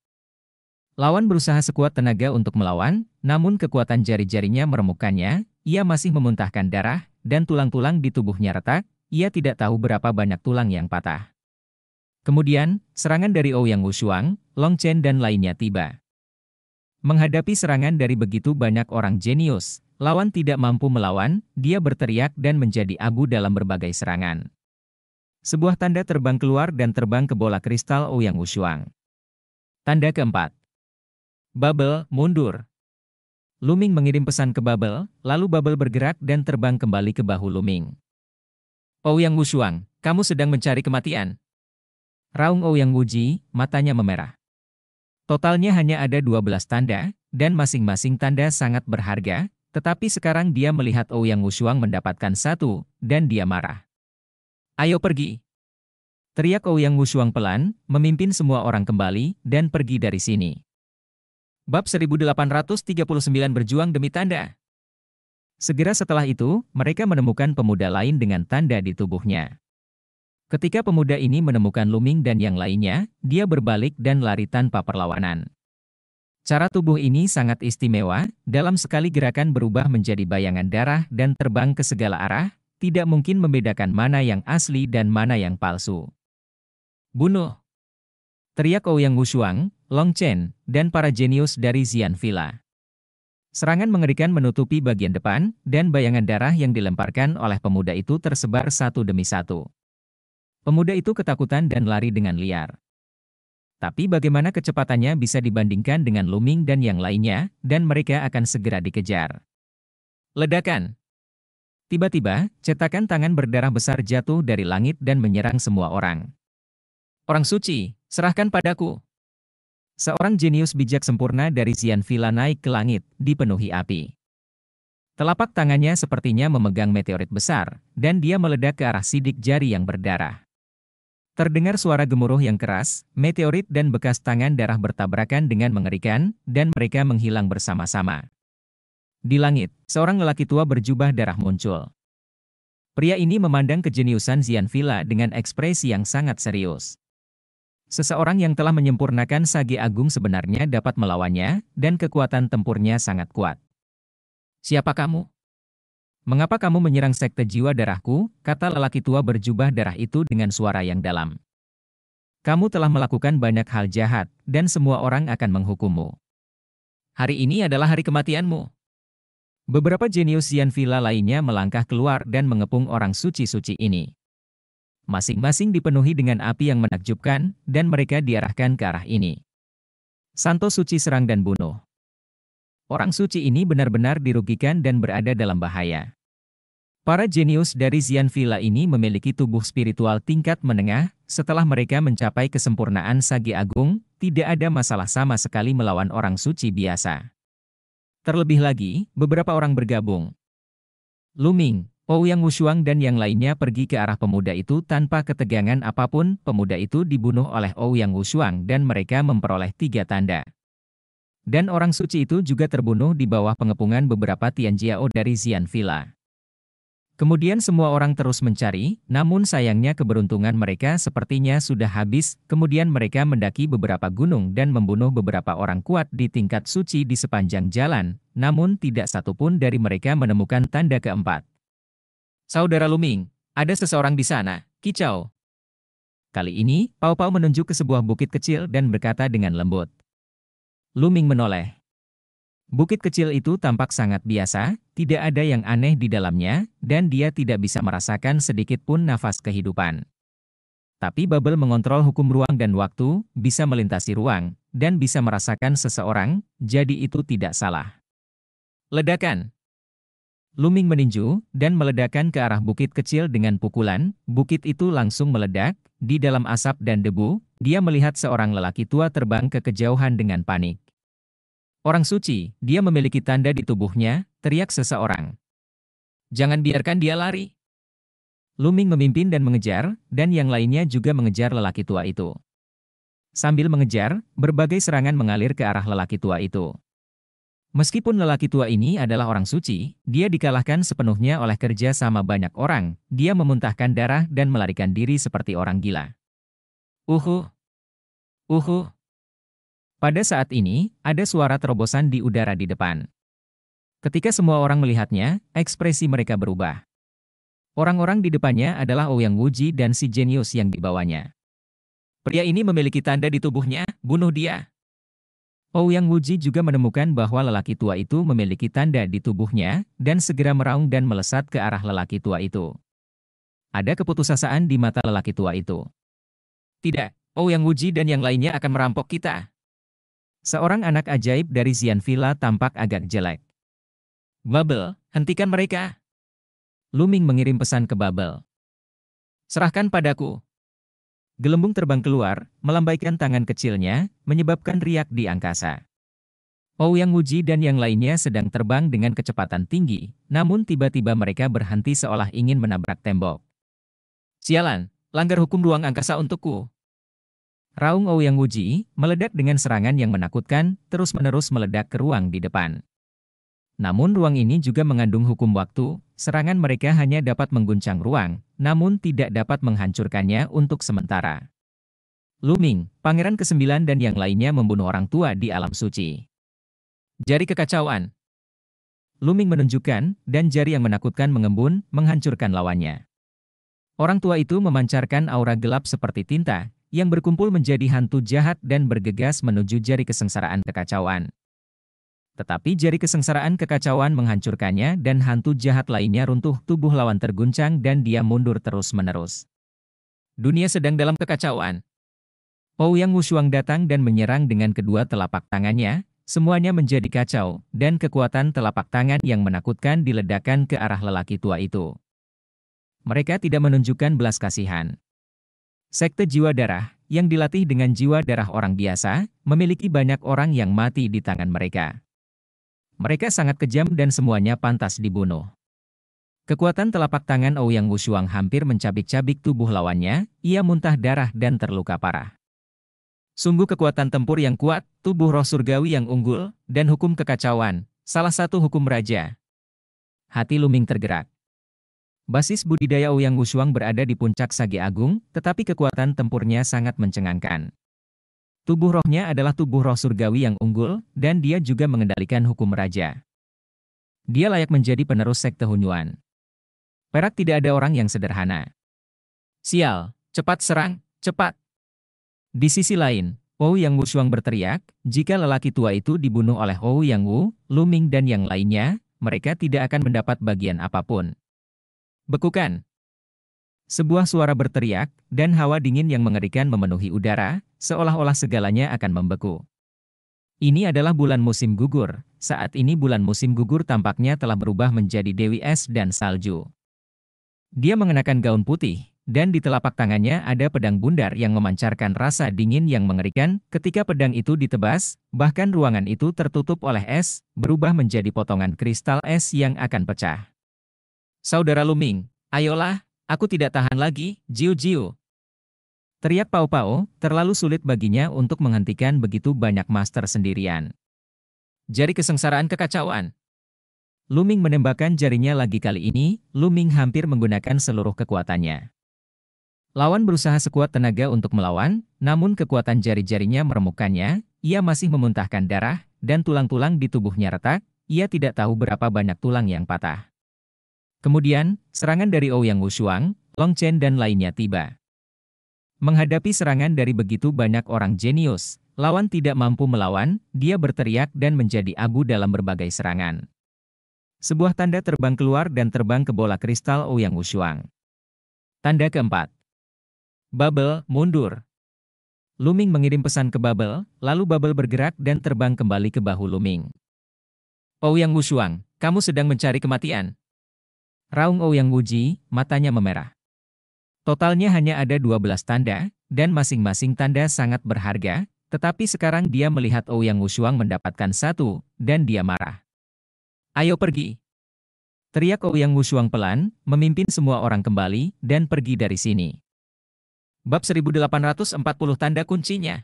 Lawan berusaha sekuat tenaga untuk melawan, namun kekuatan jari-jarinya meremukannya. ia masih memuntahkan darah, dan tulang-tulang di tubuhnya retak, ia tidak tahu berapa banyak tulang yang patah. Kemudian, serangan dari Ouyang Wushuang, Long Chen dan lainnya tiba. Menghadapi serangan dari begitu banyak orang jenius, lawan tidak mampu melawan, dia berteriak dan menjadi abu dalam berbagai serangan. Sebuah tanda terbang keluar dan terbang ke bola kristal Ouyang Wushuang. Tanda keempat. Bubble, mundur. Luming mengirim pesan ke Bubble, lalu Bubble bergerak dan terbang kembali ke bahu Luming. Ouyang Wushuang, kamu sedang mencari kematian. Raung Ouyang Wuji, matanya memerah. Totalnya hanya ada 12 tanda, dan masing-masing tanda sangat berharga, tetapi sekarang dia melihat Ouyang Wushuang mendapatkan satu, dan dia marah. Ayo pergi. Teriak Ouyang Wushuang pelan, memimpin semua orang kembali, dan pergi dari sini. Bab 1839 berjuang demi tanda. Segera setelah itu, mereka menemukan pemuda lain dengan tanda di tubuhnya. Ketika pemuda ini menemukan Luming dan yang lainnya, dia berbalik dan lari tanpa perlawanan. Cara tubuh ini sangat istimewa, dalam sekali gerakan berubah menjadi bayangan darah dan terbang ke segala arah, tidak mungkin membedakan mana yang asli dan mana yang palsu. Bunuh! Teriak Ouyang Wushuang, Long Chen, dan para jenius dari Zian Villa. Serangan mengerikan menutupi bagian depan, dan bayangan darah yang dilemparkan oleh pemuda itu tersebar satu demi satu. Pemuda itu ketakutan dan lari dengan liar. Tapi bagaimana kecepatannya bisa dibandingkan dengan Luming dan yang lainnya, dan mereka akan segera dikejar. Ledakan. Tiba-tiba, cetakan tangan berdarah besar jatuh dari langit dan menyerang semua orang. Orang suci, serahkan padaku. Seorang jenius bijak sempurna dari Zian Villa naik ke langit, dipenuhi api. Telapak tangannya sepertinya memegang meteorit besar, dan dia meledak ke arah sidik jari yang berdarah. Terdengar suara gemuruh yang keras, meteorit dan bekas tangan darah bertabrakan dengan mengerikan, dan mereka menghilang bersama-sama. Di langit, seorang lelaki tua berjubah darah muncul. Pria ini memandang kejeniusan Villa dengan ekspresi yang sangat serius. Seseorang yang telah menyempurnakan Sage Agung sebenarnya dapat melawannya, dan kekuatan tempurnya sangat kuat. Siapa kamu? Mengapa kamu menyerang sekte jiwa darahku? Kata lelaki tua berjubah darah itu dengan suara yang dalam. Kamu telah melakukan banyak hal jahat, dan semua orang akan menghukummu. Hari ini adalah hari kematianmu. Beberapa jenius Yan Villa lainnya melangkah keluar dan mengepung orang suci-suci ini. Masing-masing dipenuhi dengan api yang menakjubkan, dan mereka diarahkan ke arah ini. Santo Suci serang dan bunuh. Orang suci ini benar-benar dirugikan dan berada dalam bahaya. Para jenius dari Zian Villa ini memiliki tubuh spiritual tingkat menengah, setelah mereka mencapai kesempurnaan Sagi Agung, tidak ada masalah sama sekali melawan orang suci biasa. Terlebih lagi, beberapa orang bergabung. Luming, Ouyang Wushuang dan yang lainnya pergi ke arah pemuda itu tanpa ketegangan apapun, pemuda itu dibunuh oleh Ouyang Wushuang dan mereka memperoleh tiga tanda. Dan orang suci itu juga terbunuh di bawah pengepungan beberapa Tianjiao dari Xian Villa. Kemudian semua orang terus mencari, namun sayangnya keberuntungan mereka sepertinya sudah habis, kemudian mereka mendaki beberapa gunung dan membunuh beberapa orang kuat di tingkat suci di sepanjang jalan, namun tidak satupun dari mereka menemukan tanda keempat. Saudara Luming, ada seseorang di sana, kicau. Kali ini, Pau Pau menunjuk ke sebuah bukit kecil dan berkata dengan lembut. Luming menoleh. Bukit kecil itu tampak sangat biasa, tidak ada yang aneh di dalamnya, dan dia tidak bisa merasakan sedikit pun nafas kehidupan. Tapi bubble mengontrol hukum ruang dan waktu, bisa melintasi ruang, dan bisa merasakan seseorang, jadi itu tidak salah. Ledakan Luming meninju, dan meledakkan ke arah bukit kecil dengan pukulan, bukit itu langsung meledak, di dalam asap dan debu, dia melihat seorang lelaki tua terbang ke kejauhan dengan panik. Orang suci, dia memiliki tanda di tubuhnya, teriak seseorang. Jangan biarkan dia lari. Luming memimpin dan mengejar, dan yang lainnya juga mengejar lelaki tua itu. Sambil mengejar, berbagai serangan mengalir ke arah lelaki tua itu. Meskipun lelaki tua ini adalah orang suci, dia dikalahkan sepenuhnya oleh kerja sama banyak orang, dia memuntahkan darah dan melarikan diri seperti orang gila. Uhuh. Uhuh. Pada saat ini, ada suara terobosan di udara di depan. Ketika semua orang melihatnya, ekspresi mereka berubah. Orang-orang di depannya adalah Ouyang Wuji dan si jenius yang dibawanya. Pria ini memiliki tanda di tubuhnya, bunuh dia. Ouyang Wuji juga menemukan bahwa lelaki tua itu memiliki tanda di tubuhnya dan segera meraung dan melesat ke arah lelaki tua itu. Ada keputusasaan di mata lelaki tua itu. Tidak, Ouyang Wuji dan yang lainnya akan merampok kita. Seorang anak ajaib dari Zian Villa tampak agak jelek. Bubble, hentikan mereka. Luming mengirim pesan ke Bubble. Serahkan padaku, Gelembung terbang keluar, melambaikan tangan kecilnya, menyebabkan riak di angkasa. Ouyang Wuji dan yang lainnya sedang terbang dengan kecepatan tinggi, namun tiba-tiba mereka berhenti seolah ingin menabrak tembok. Sialan, langgar hukum ruang angkasa untukku. Raung Ouyang Wuji meledak dengan serangan yang menakutkan, terus-menerus meledak ke ruang di depan. Namun ruang ini juga mengandung hukum waktu, serangan mereka hanya dapat mengguncang ruang, namun tidak dapat menghancurkannya untuk sementara. Luming, pangeran ke-9 dan yang lainnya membunuh orang tua di alam suci. Jari kekacauan. Luming menunjukkan, dan jari yang menakutkan mengembun, menghancurkan lawannya. Orang tua itu memancarkan aura gelap seperti tinta, yang berkumpul menjadi hantu jahat dan bergegas menuju jari kesengsaraan kekacauan. Tetapi jari kesengsaraan kekacauan menghancurkannya dan hantu jahat lainnya runtuh tubuh lawan terguncang dan dia mundur terus-menerus. Dunia sedang dalam kekacauan. Pou Yang Wushuang datang dan menyerang dengan kedua telapak tangannya, semuanya menjadi kacau, dan kekuatan telapak tangan yang menakutkan diledakkan ke arah lelaki tua itu. Mereka tidak menunjukkan belas kasihan. Sekte jiwa darah, yang dilatih dengan jiwa darah orang biasa, memiliki banyak orang yang mati di tangan mereka. Mereka sangat kejam dan semuanya pantas dibunuh. Kekuatan telapak tangan Ouyang Wushuang hampir mencabik-cabik tubuh lawannya, ia muntah darah dan terluka parah. Sungguh kekuatan tempur yang kuat, tubuh roh surgawi yang unggul, dan hukum kekacauan, salah satu hukum raja. Hati Luming tergerak. Basis budidaya Ouyang Wushuang berada di puncak Sagi Agung, tetapi kekuatan tempurnya sangat mencengangkan. Tubuh rohnya adalah tubuh roh surgawi yang unggul, dan dia juga mengendalikan hukum raja. Dia layak menjadi penerus sekte Hunyuan. Perak tidak ada orang yang sederhana. Sial, cepat serang, cepat. Di sisi lain, Hou Yang Wu Shuang berteriak, jika lelaki tua itu dibunuh oleh Hou Yang Wu, Lu Ming, dan yang lainnya, mereka tidak akan mendapat bagian apapun. Bekukan, sebuah suara berteriak, dan hawa dingin yang mengerikan memenuhi udara, seolah-olah segalanya akan membeku. Ini adalah bulan musim gugur. Saat ini bulan musim gugur tampaknya telah berubah menjadi Dewi Es dan Salju. Dia mengenakan gaun putih, dan di telapak tangannya ada pedang bundar yang memancarkan rasa dingin yang mengerikan. Ketika pedang itu ditebas, bahkan ruangan itu tertutup oleh es, berubah menjadi potongan kristal es yang akan pecah. Saudara Luming, ayolah, Aku tidak tahan lagi, Jiu Jiu. Teriak Pao Pao, terlalu sulit baginya untuk menghentikan begitu banyak master sendirian. Jari kesengsaraan kekacauan. Luming menembakkan jarinya lagi kali ini, Luming hampir menggunakan seluruh kekuatannya. Lawan berusaha sekuat tenaga untuk melawan, namun kekuatan jari-jarinya meremukannya. ia masih memuntahkan darah, dan tulang-tulang di tubuhnya retak, ia tidak tahu berapa banyak tulang yang patah. Kemudian, serangan dari Ouyang Wushuang, Long Chen dan lainnya tiba. Menghadapi serangan dari begitu banyak orang jenius, lawan tidak mampu melawan, dia berteriak dan menjadi abu dalam berbagai serangan. Sebuah tanda terbang keluar dan terbang ke bola kristal Ouyang Wushuang. Tanda keempat. Bubble, mundur. Luming mengirim pesan ke Bubble, lalu Bubble bergerak dan terbang kembali ke bahu Luming. Ouyang Wushuang, kamu sedang mencari kematian. Raung Ouyang Wuji, matanya memerah. Totalnya hanya ada 12 tanda, dan masing-masing tanda sangat berharga, tetapi sekarang dia melihat Ouyang Wushuang mendapatkan satu, dan dia marah. Ayo pergi. Teriak Ouyang Wushuang pelan, memimpin semua orang kembali, dan pergi dari sini. Bab 1840 Tanda Kuncinya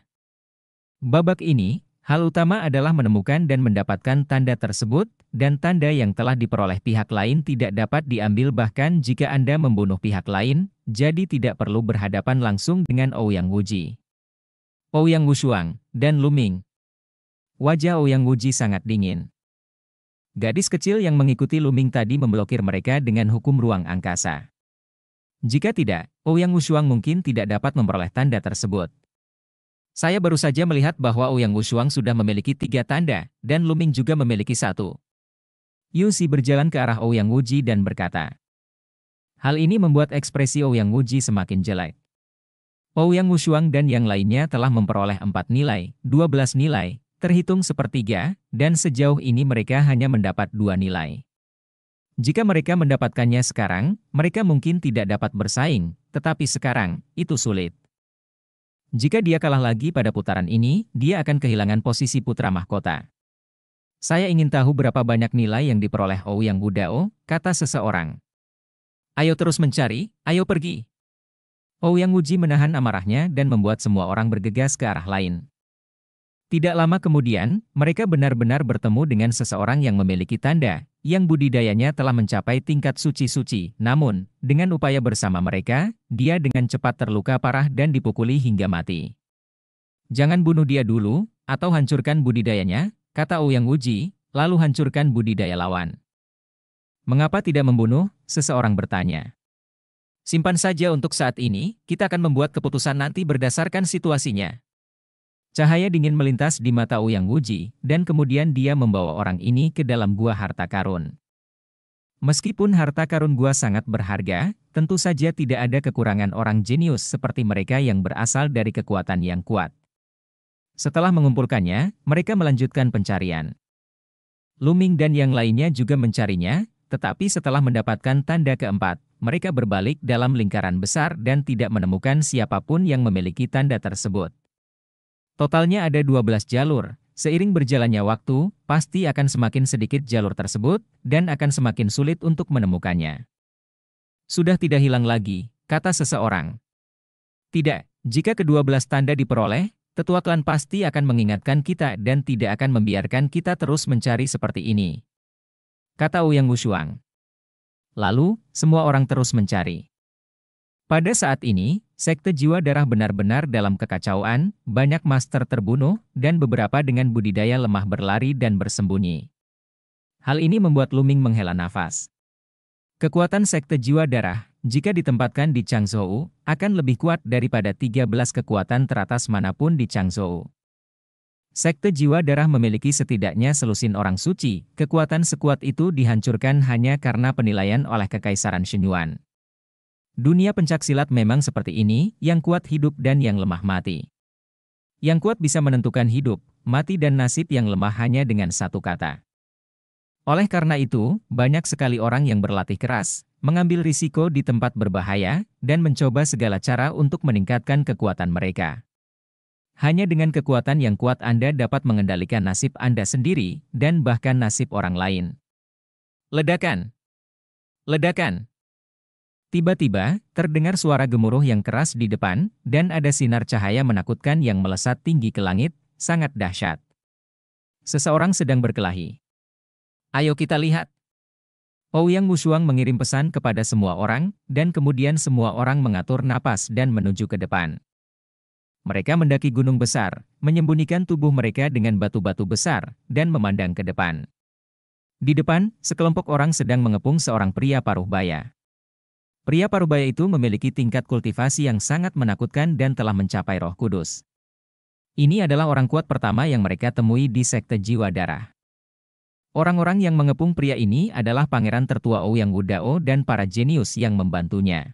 Babak ini, hal utama adalah menemukan dan mendapatkan tanda tersebut, dan tanda yang telah diperoleh pihak lain tidak dapat diambil bahkan jika Anda membunuh pihak lain, jadi tidak perlu berhadapan langsung dengan Ouyang Wuji. Ouyang Wushuang, dan Luming. Wajah Ouyang Wuji sangat dingin. Gadis kecil yang mengikuti Luming tadi memblokir mereka dengan hukum ruang angkasa. Jika tidak, Ouyang Wushuang mungkin tidak dapat memperoleh tanda tersebut. Saya baru saja melihat bahwa Ouyang Wushuang sudah memiliki tiga tanda, dan Luming juga memiliki satu. Yusi berjalan ke arah Ouyang Wuji dan berkata. Hal ini membuat ekspresi Ouyang Wuji semakin jelek. Ouyang Wushuang dan yang lainnya telah memperoleh empat nilai, dua belas nilai, terhitung sepertiga, dan sejauh ini mereka hanya mendapat dua nilai. Jika mereka mendapatkannya sekarang, mereka mungkin tidak dapat bersaing, tetapi sekarang, itu sulit. Jika dia kalah lagi pada putaran ini, dia akan kehilangan posisi putra mahkota. Saya ingin tahu berapa banyak nilai yang diperoleh Ou yang Budao, kata seseorang. Ayo terus mencari, ayo pergi. Ou yang Wuji menahan amarahnya dan membuat semua orang bergegas ke arah lain. Tidak lama kemudian, mereka benar-benar bertemu dengan seseorang yang memiliki tanda, yang budidayanya telah mencapai tingkat suci-suci. Namun, dengan upaya bersama mereka, dia dengan cepat terluka parah dan dipukuli hingga mati. Jangan bunuh dia dulu, atau hancurkan budidayanya, kata Ouyang Uji, lalu hancurkan budidaya lawan. Mengapa tidak membunuh? Seseorang bertanya. Simpan saja untuk saat ini, kita akan membuat keputusan nanti berdasarkan situasinya. Cahaya dingin melintas di mata Uyang Uji, dan kemudian dia membawa orang ini ke dalam gua harta karun. Meskipun harta karun gua sangat berharga, tentu saja tidak ada kekurangan orang jenius seperti mereka yang berasal dari kekuatan yang kuat. Setelah mengumpulkannya, mereka melanjutkan pencarian. Luming dan yang lainnya juga mencarinya, tetapi setelah mendapatkan tanda keempat, mereka berbalik dalam lingkaran besar dan tidak menemukan siapapun yang memiliki tanda tersebut. Totalnya ada 12 jalur. Seiring berjalannya waktu, pasti akan semakin sedikit jalur tersebut dan akan semakin sulit untuk menemukannya. Sudah tidak hilang lagi, kata seseorang. Tidak, jika kedua belas tanda diperoleh, Tetua klan pasti akan mengingatkan kita dan tidak akan membiarkan kita terus mencari seperti ini. Kata Uyang Wushuang. Lalu, semua orang terus mencari. Pada saat ini, sekte jiwa darah benar-benar dalam kekacauan, banyak master terbunuh, dan beberapa dengan budidaya lemah berlari dan bersembunyi. Hal ini membuat Luming menghela nafas. Kekuatan sekte jiwa darah jika ditempatkan di Changzhou, akan lebih kuat daripada 13 kekuatan teratas manapun di Changzhou. Sekte jiwa darah memiliki setidaknya selusin orang suci, kekuatan sekuat itu dihancurkan hanya karena penilaian oleh Kekaisaran Shenyuan. Dunia pencaksilat memang seperti ini, yang kuat hidup dan yang lemah mati. Yang kuat bisa menentukan hidup, mati dan nasib yang lemah hanya dengan satu kata. Oleh karena itu, banyak sekali orang yang berlatih keras, mengambil risiko di tempat berbahaya, dan mencoba segala cara untuk meningkatkan kekuatan mereka. Hanya dengan kekuatan yang kuat Anda dapat mengendalikan nasib Anda sendiri dan bahkan nasib orang lain. Ledakan. Ledakan. Tiba-tiba, terdengar suara gemuruh yang keras di depan, dan ada sinar cahaya menakutkan yang melesat tinggi ke langit, sangat dahsyat. Seseorang sedang berkelahi. Ayo kita lihat. Ouyang Musuang mengirim pesan kepada semua orang, dan kemudian semua orang mengatur napas dan menuju ke depan. Mereka mendaki gunung besar, menyembunyikan tubuh mereka dengan batu-batu besar, dan memandang ke depan. Di depan, sekelompok orang sedang mengepung seorang pria paruh baya. Pria paruh baya itu memiliki tingkat kultivasi yang sangat menakutkan dan telah mencapai roh kudus. Ini adalah orang kuat pertama yang mereka temui di sekte jiwa darah. Orang-orang yang mengepung pria ini adalah pangeran tertua Ouyang Wudao dan para jenius yang membantunya.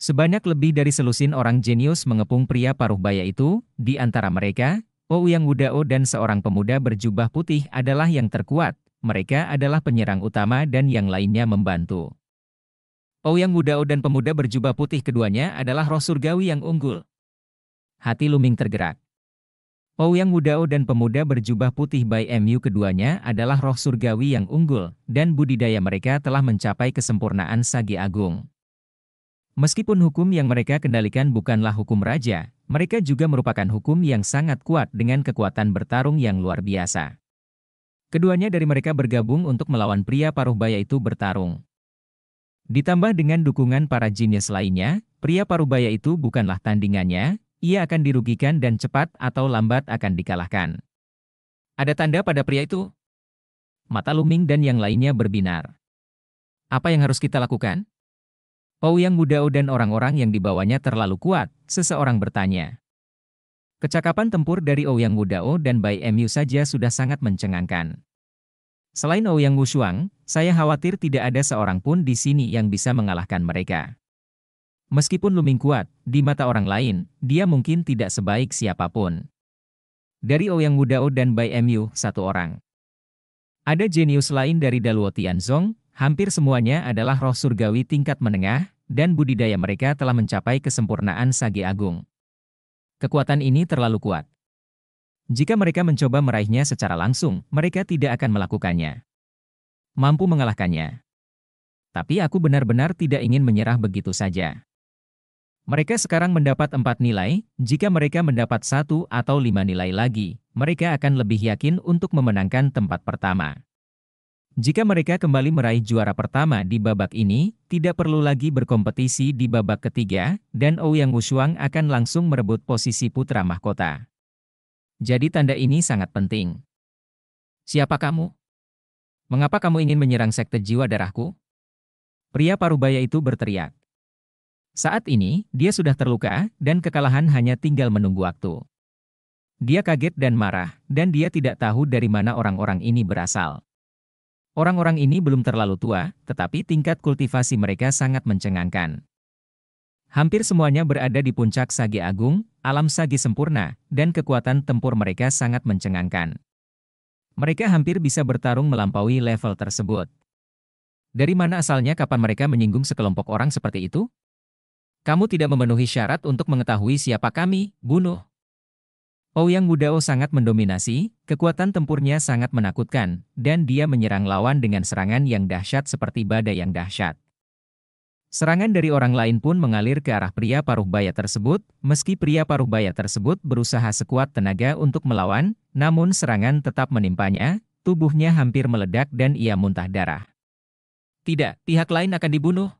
Sebanyak lebih dari selusin orang jenius mengepung pria paruh baya itu, di antara mereka, Ouyang Wudao dan seorang pemuda berjubah putih adalah yang terkuat, mereka adalah penyerang utama dan yang lainnya membantu. Ouyang Wudao dan pemuda berjubah putih keduanya adalah roh surgawi yang unggul. Hati Luming tergerak. Ouyang Wudao dan pemuda berjubah putih by MU keduanya adalah roh surgawi yang unggul, dan budidaya mereka telah mencapai kesempurnaan sagi agung. Meskipun hukum yang mereka kendalikan bukanlah hukum raja, mereka juga merupakan hukum yang sangat kuat dengan kekuatan bertarung yang luar biasa. Keduanya dari mereka bergabung untuk melawan pria paruh baya itu bertarung. Ditambah dengan dukungan para jenius lainnya, pria paruh baya itu bukanlah tandingannya, ia akan dirugikan dan cepat atau lambat akan dikalahkan. Ada tanda pada pria itu? Mata Luming dan yang lainnya berbinar. Apa yang harus kita lakukan? Pau oh, yang muda dan orang-orang yang dibawanya terlalu kuat, seseorang bertanya. Kecakapan tempur dari Ouyang oh Wudao dan Bai Emu saja sudah sangat mencengangkan. Selain Ouyang oh Wushuang, saya khawatir tidak ada seorang pun di sini yang bisa mengalahkan mereka. Meskipun Luming kuat, di mata orang lain, dia mungkin tidak sebaik siapapun. Dari Ouyang Wudao dan Bai MU, satu orang. Ada jenius lain dari Daluo Tianzong, hampir semuanya adalah roh surgawi tingkat menengah, dan budidaya mereka telah mencapai kesempurnaan sage agung. Kekuatan ini terlalu kuat. Jika mereka mencoba meraihnya secara langsung, mereka tidak akan melakukannya. Mampu mengalahkannya. Tapi aku benar-benar tidak ingin menyerah begitu saja. Mereka sekarang mendapat empat nilai, jika mereka mendapat satu atau lima nilai lagi, mereka akan lebih yakin untuk memenangkan tempat pertama. Jika mereka kembali meraih juara pertama di babak ini, tidak perlu lagi berkompetisi di babak ketiga, dan Ouyang Wushuang akan langsung merebut posisi putra mahkota. Jadi tanda ini sangat penting. Siapa kamu? Mengapa kamu ingin menyerang sekte jiwa darahku? Pria parubaya itu berteriak. Saat ini, dia sudah terluka, dan kekalahan hanya tinggal menunggu waktu. Dia kaget dan marah, dan dia tidak tahu dari mana orang-orang ini berasal. Orang-orang ini belum terlalu tua, tetapi tingkat kultivasi mereka sangat mencengangkan. Hampir semuanya berada di puncak Sagi Agung, alam Sagi sempurna, dan kekuatan tempur mereka sangat mencengangkan. Mereka hampir bisa bertarung melampaui level tersebut. Dari mana asalnya kapan mereka menyinggung sekelompok orang seperti itu? Kamu tidak memenuhi syarat untuk mengetahui siapa kami, bunuh. Ouyang oh, Wudao sangat mendominasi, kekuatan tempurnya sangat menakutkan, dan dia menyerang lawan dengan serangan yang dahsyat seperti badai yang dahsyat. Serangan dari orang lain pun mengalir ke arah pria paruh baya tersebut, meski pria paruh baya tersebut berusaha sekuat tenaga untuk melawan, namun serangan tetap menimpanya, tubuhnya hampir meledak dan ia muntah darah. Tidak, pihak lain akan dibunuh.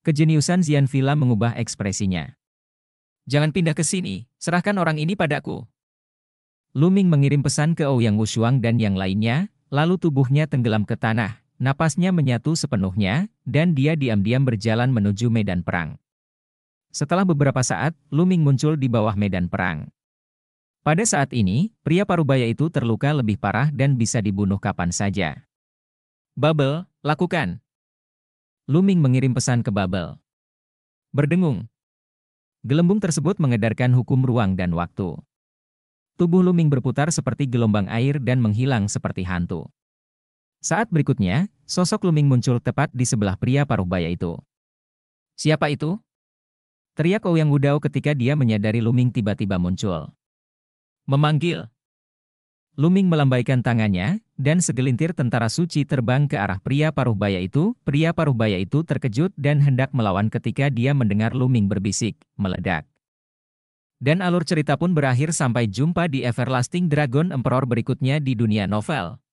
Kejeniusan Zian Villa mengubah ekspresinya. Jangan pindah ke sini, serahkan orang ini padaku. Luming mengirim pesan ke Ouyang Wushuang dan yang lainnya, lalu tubuhnya tenggelam ke tanah, napasnya menyatu sepenuhnya, dan dia diam-diam berjalan menuju medan perang. Setelah beberapa saat, Luming muncul di bawah medan perang. Pada saat ini, pria parubaya itu terluka lebih parah dan bisa dibunuh kapan saja. Bubble, lakukan. Luming mengirim pesan ke Babel. Berdengung. Gelembung tersebut mengedarkan hukum ruang dan waktu. Tubuh Luming berputar seperti gelombang air dan menghilang seperti hantu. Saat berikutnya, sosok Luming muncul tepat di sebelah pria paruh baya itu. Siapa itu? Teriak Ouyang Wudao ketika dia menyadari Luming tiba-tiba muncul. Memanggil. Luming melambaikan tangannya, dan segelintir tentara suci terbang ke arah pria paruh baya itu. Pria paruh baya itu terkejut dan hendak melawan ketika dia mendengar Luming berbisik, meledak. Dan alur cerita pun berakhir sampai jumpa di Everlasting Dragon Emperor berikutnya di dunia novel.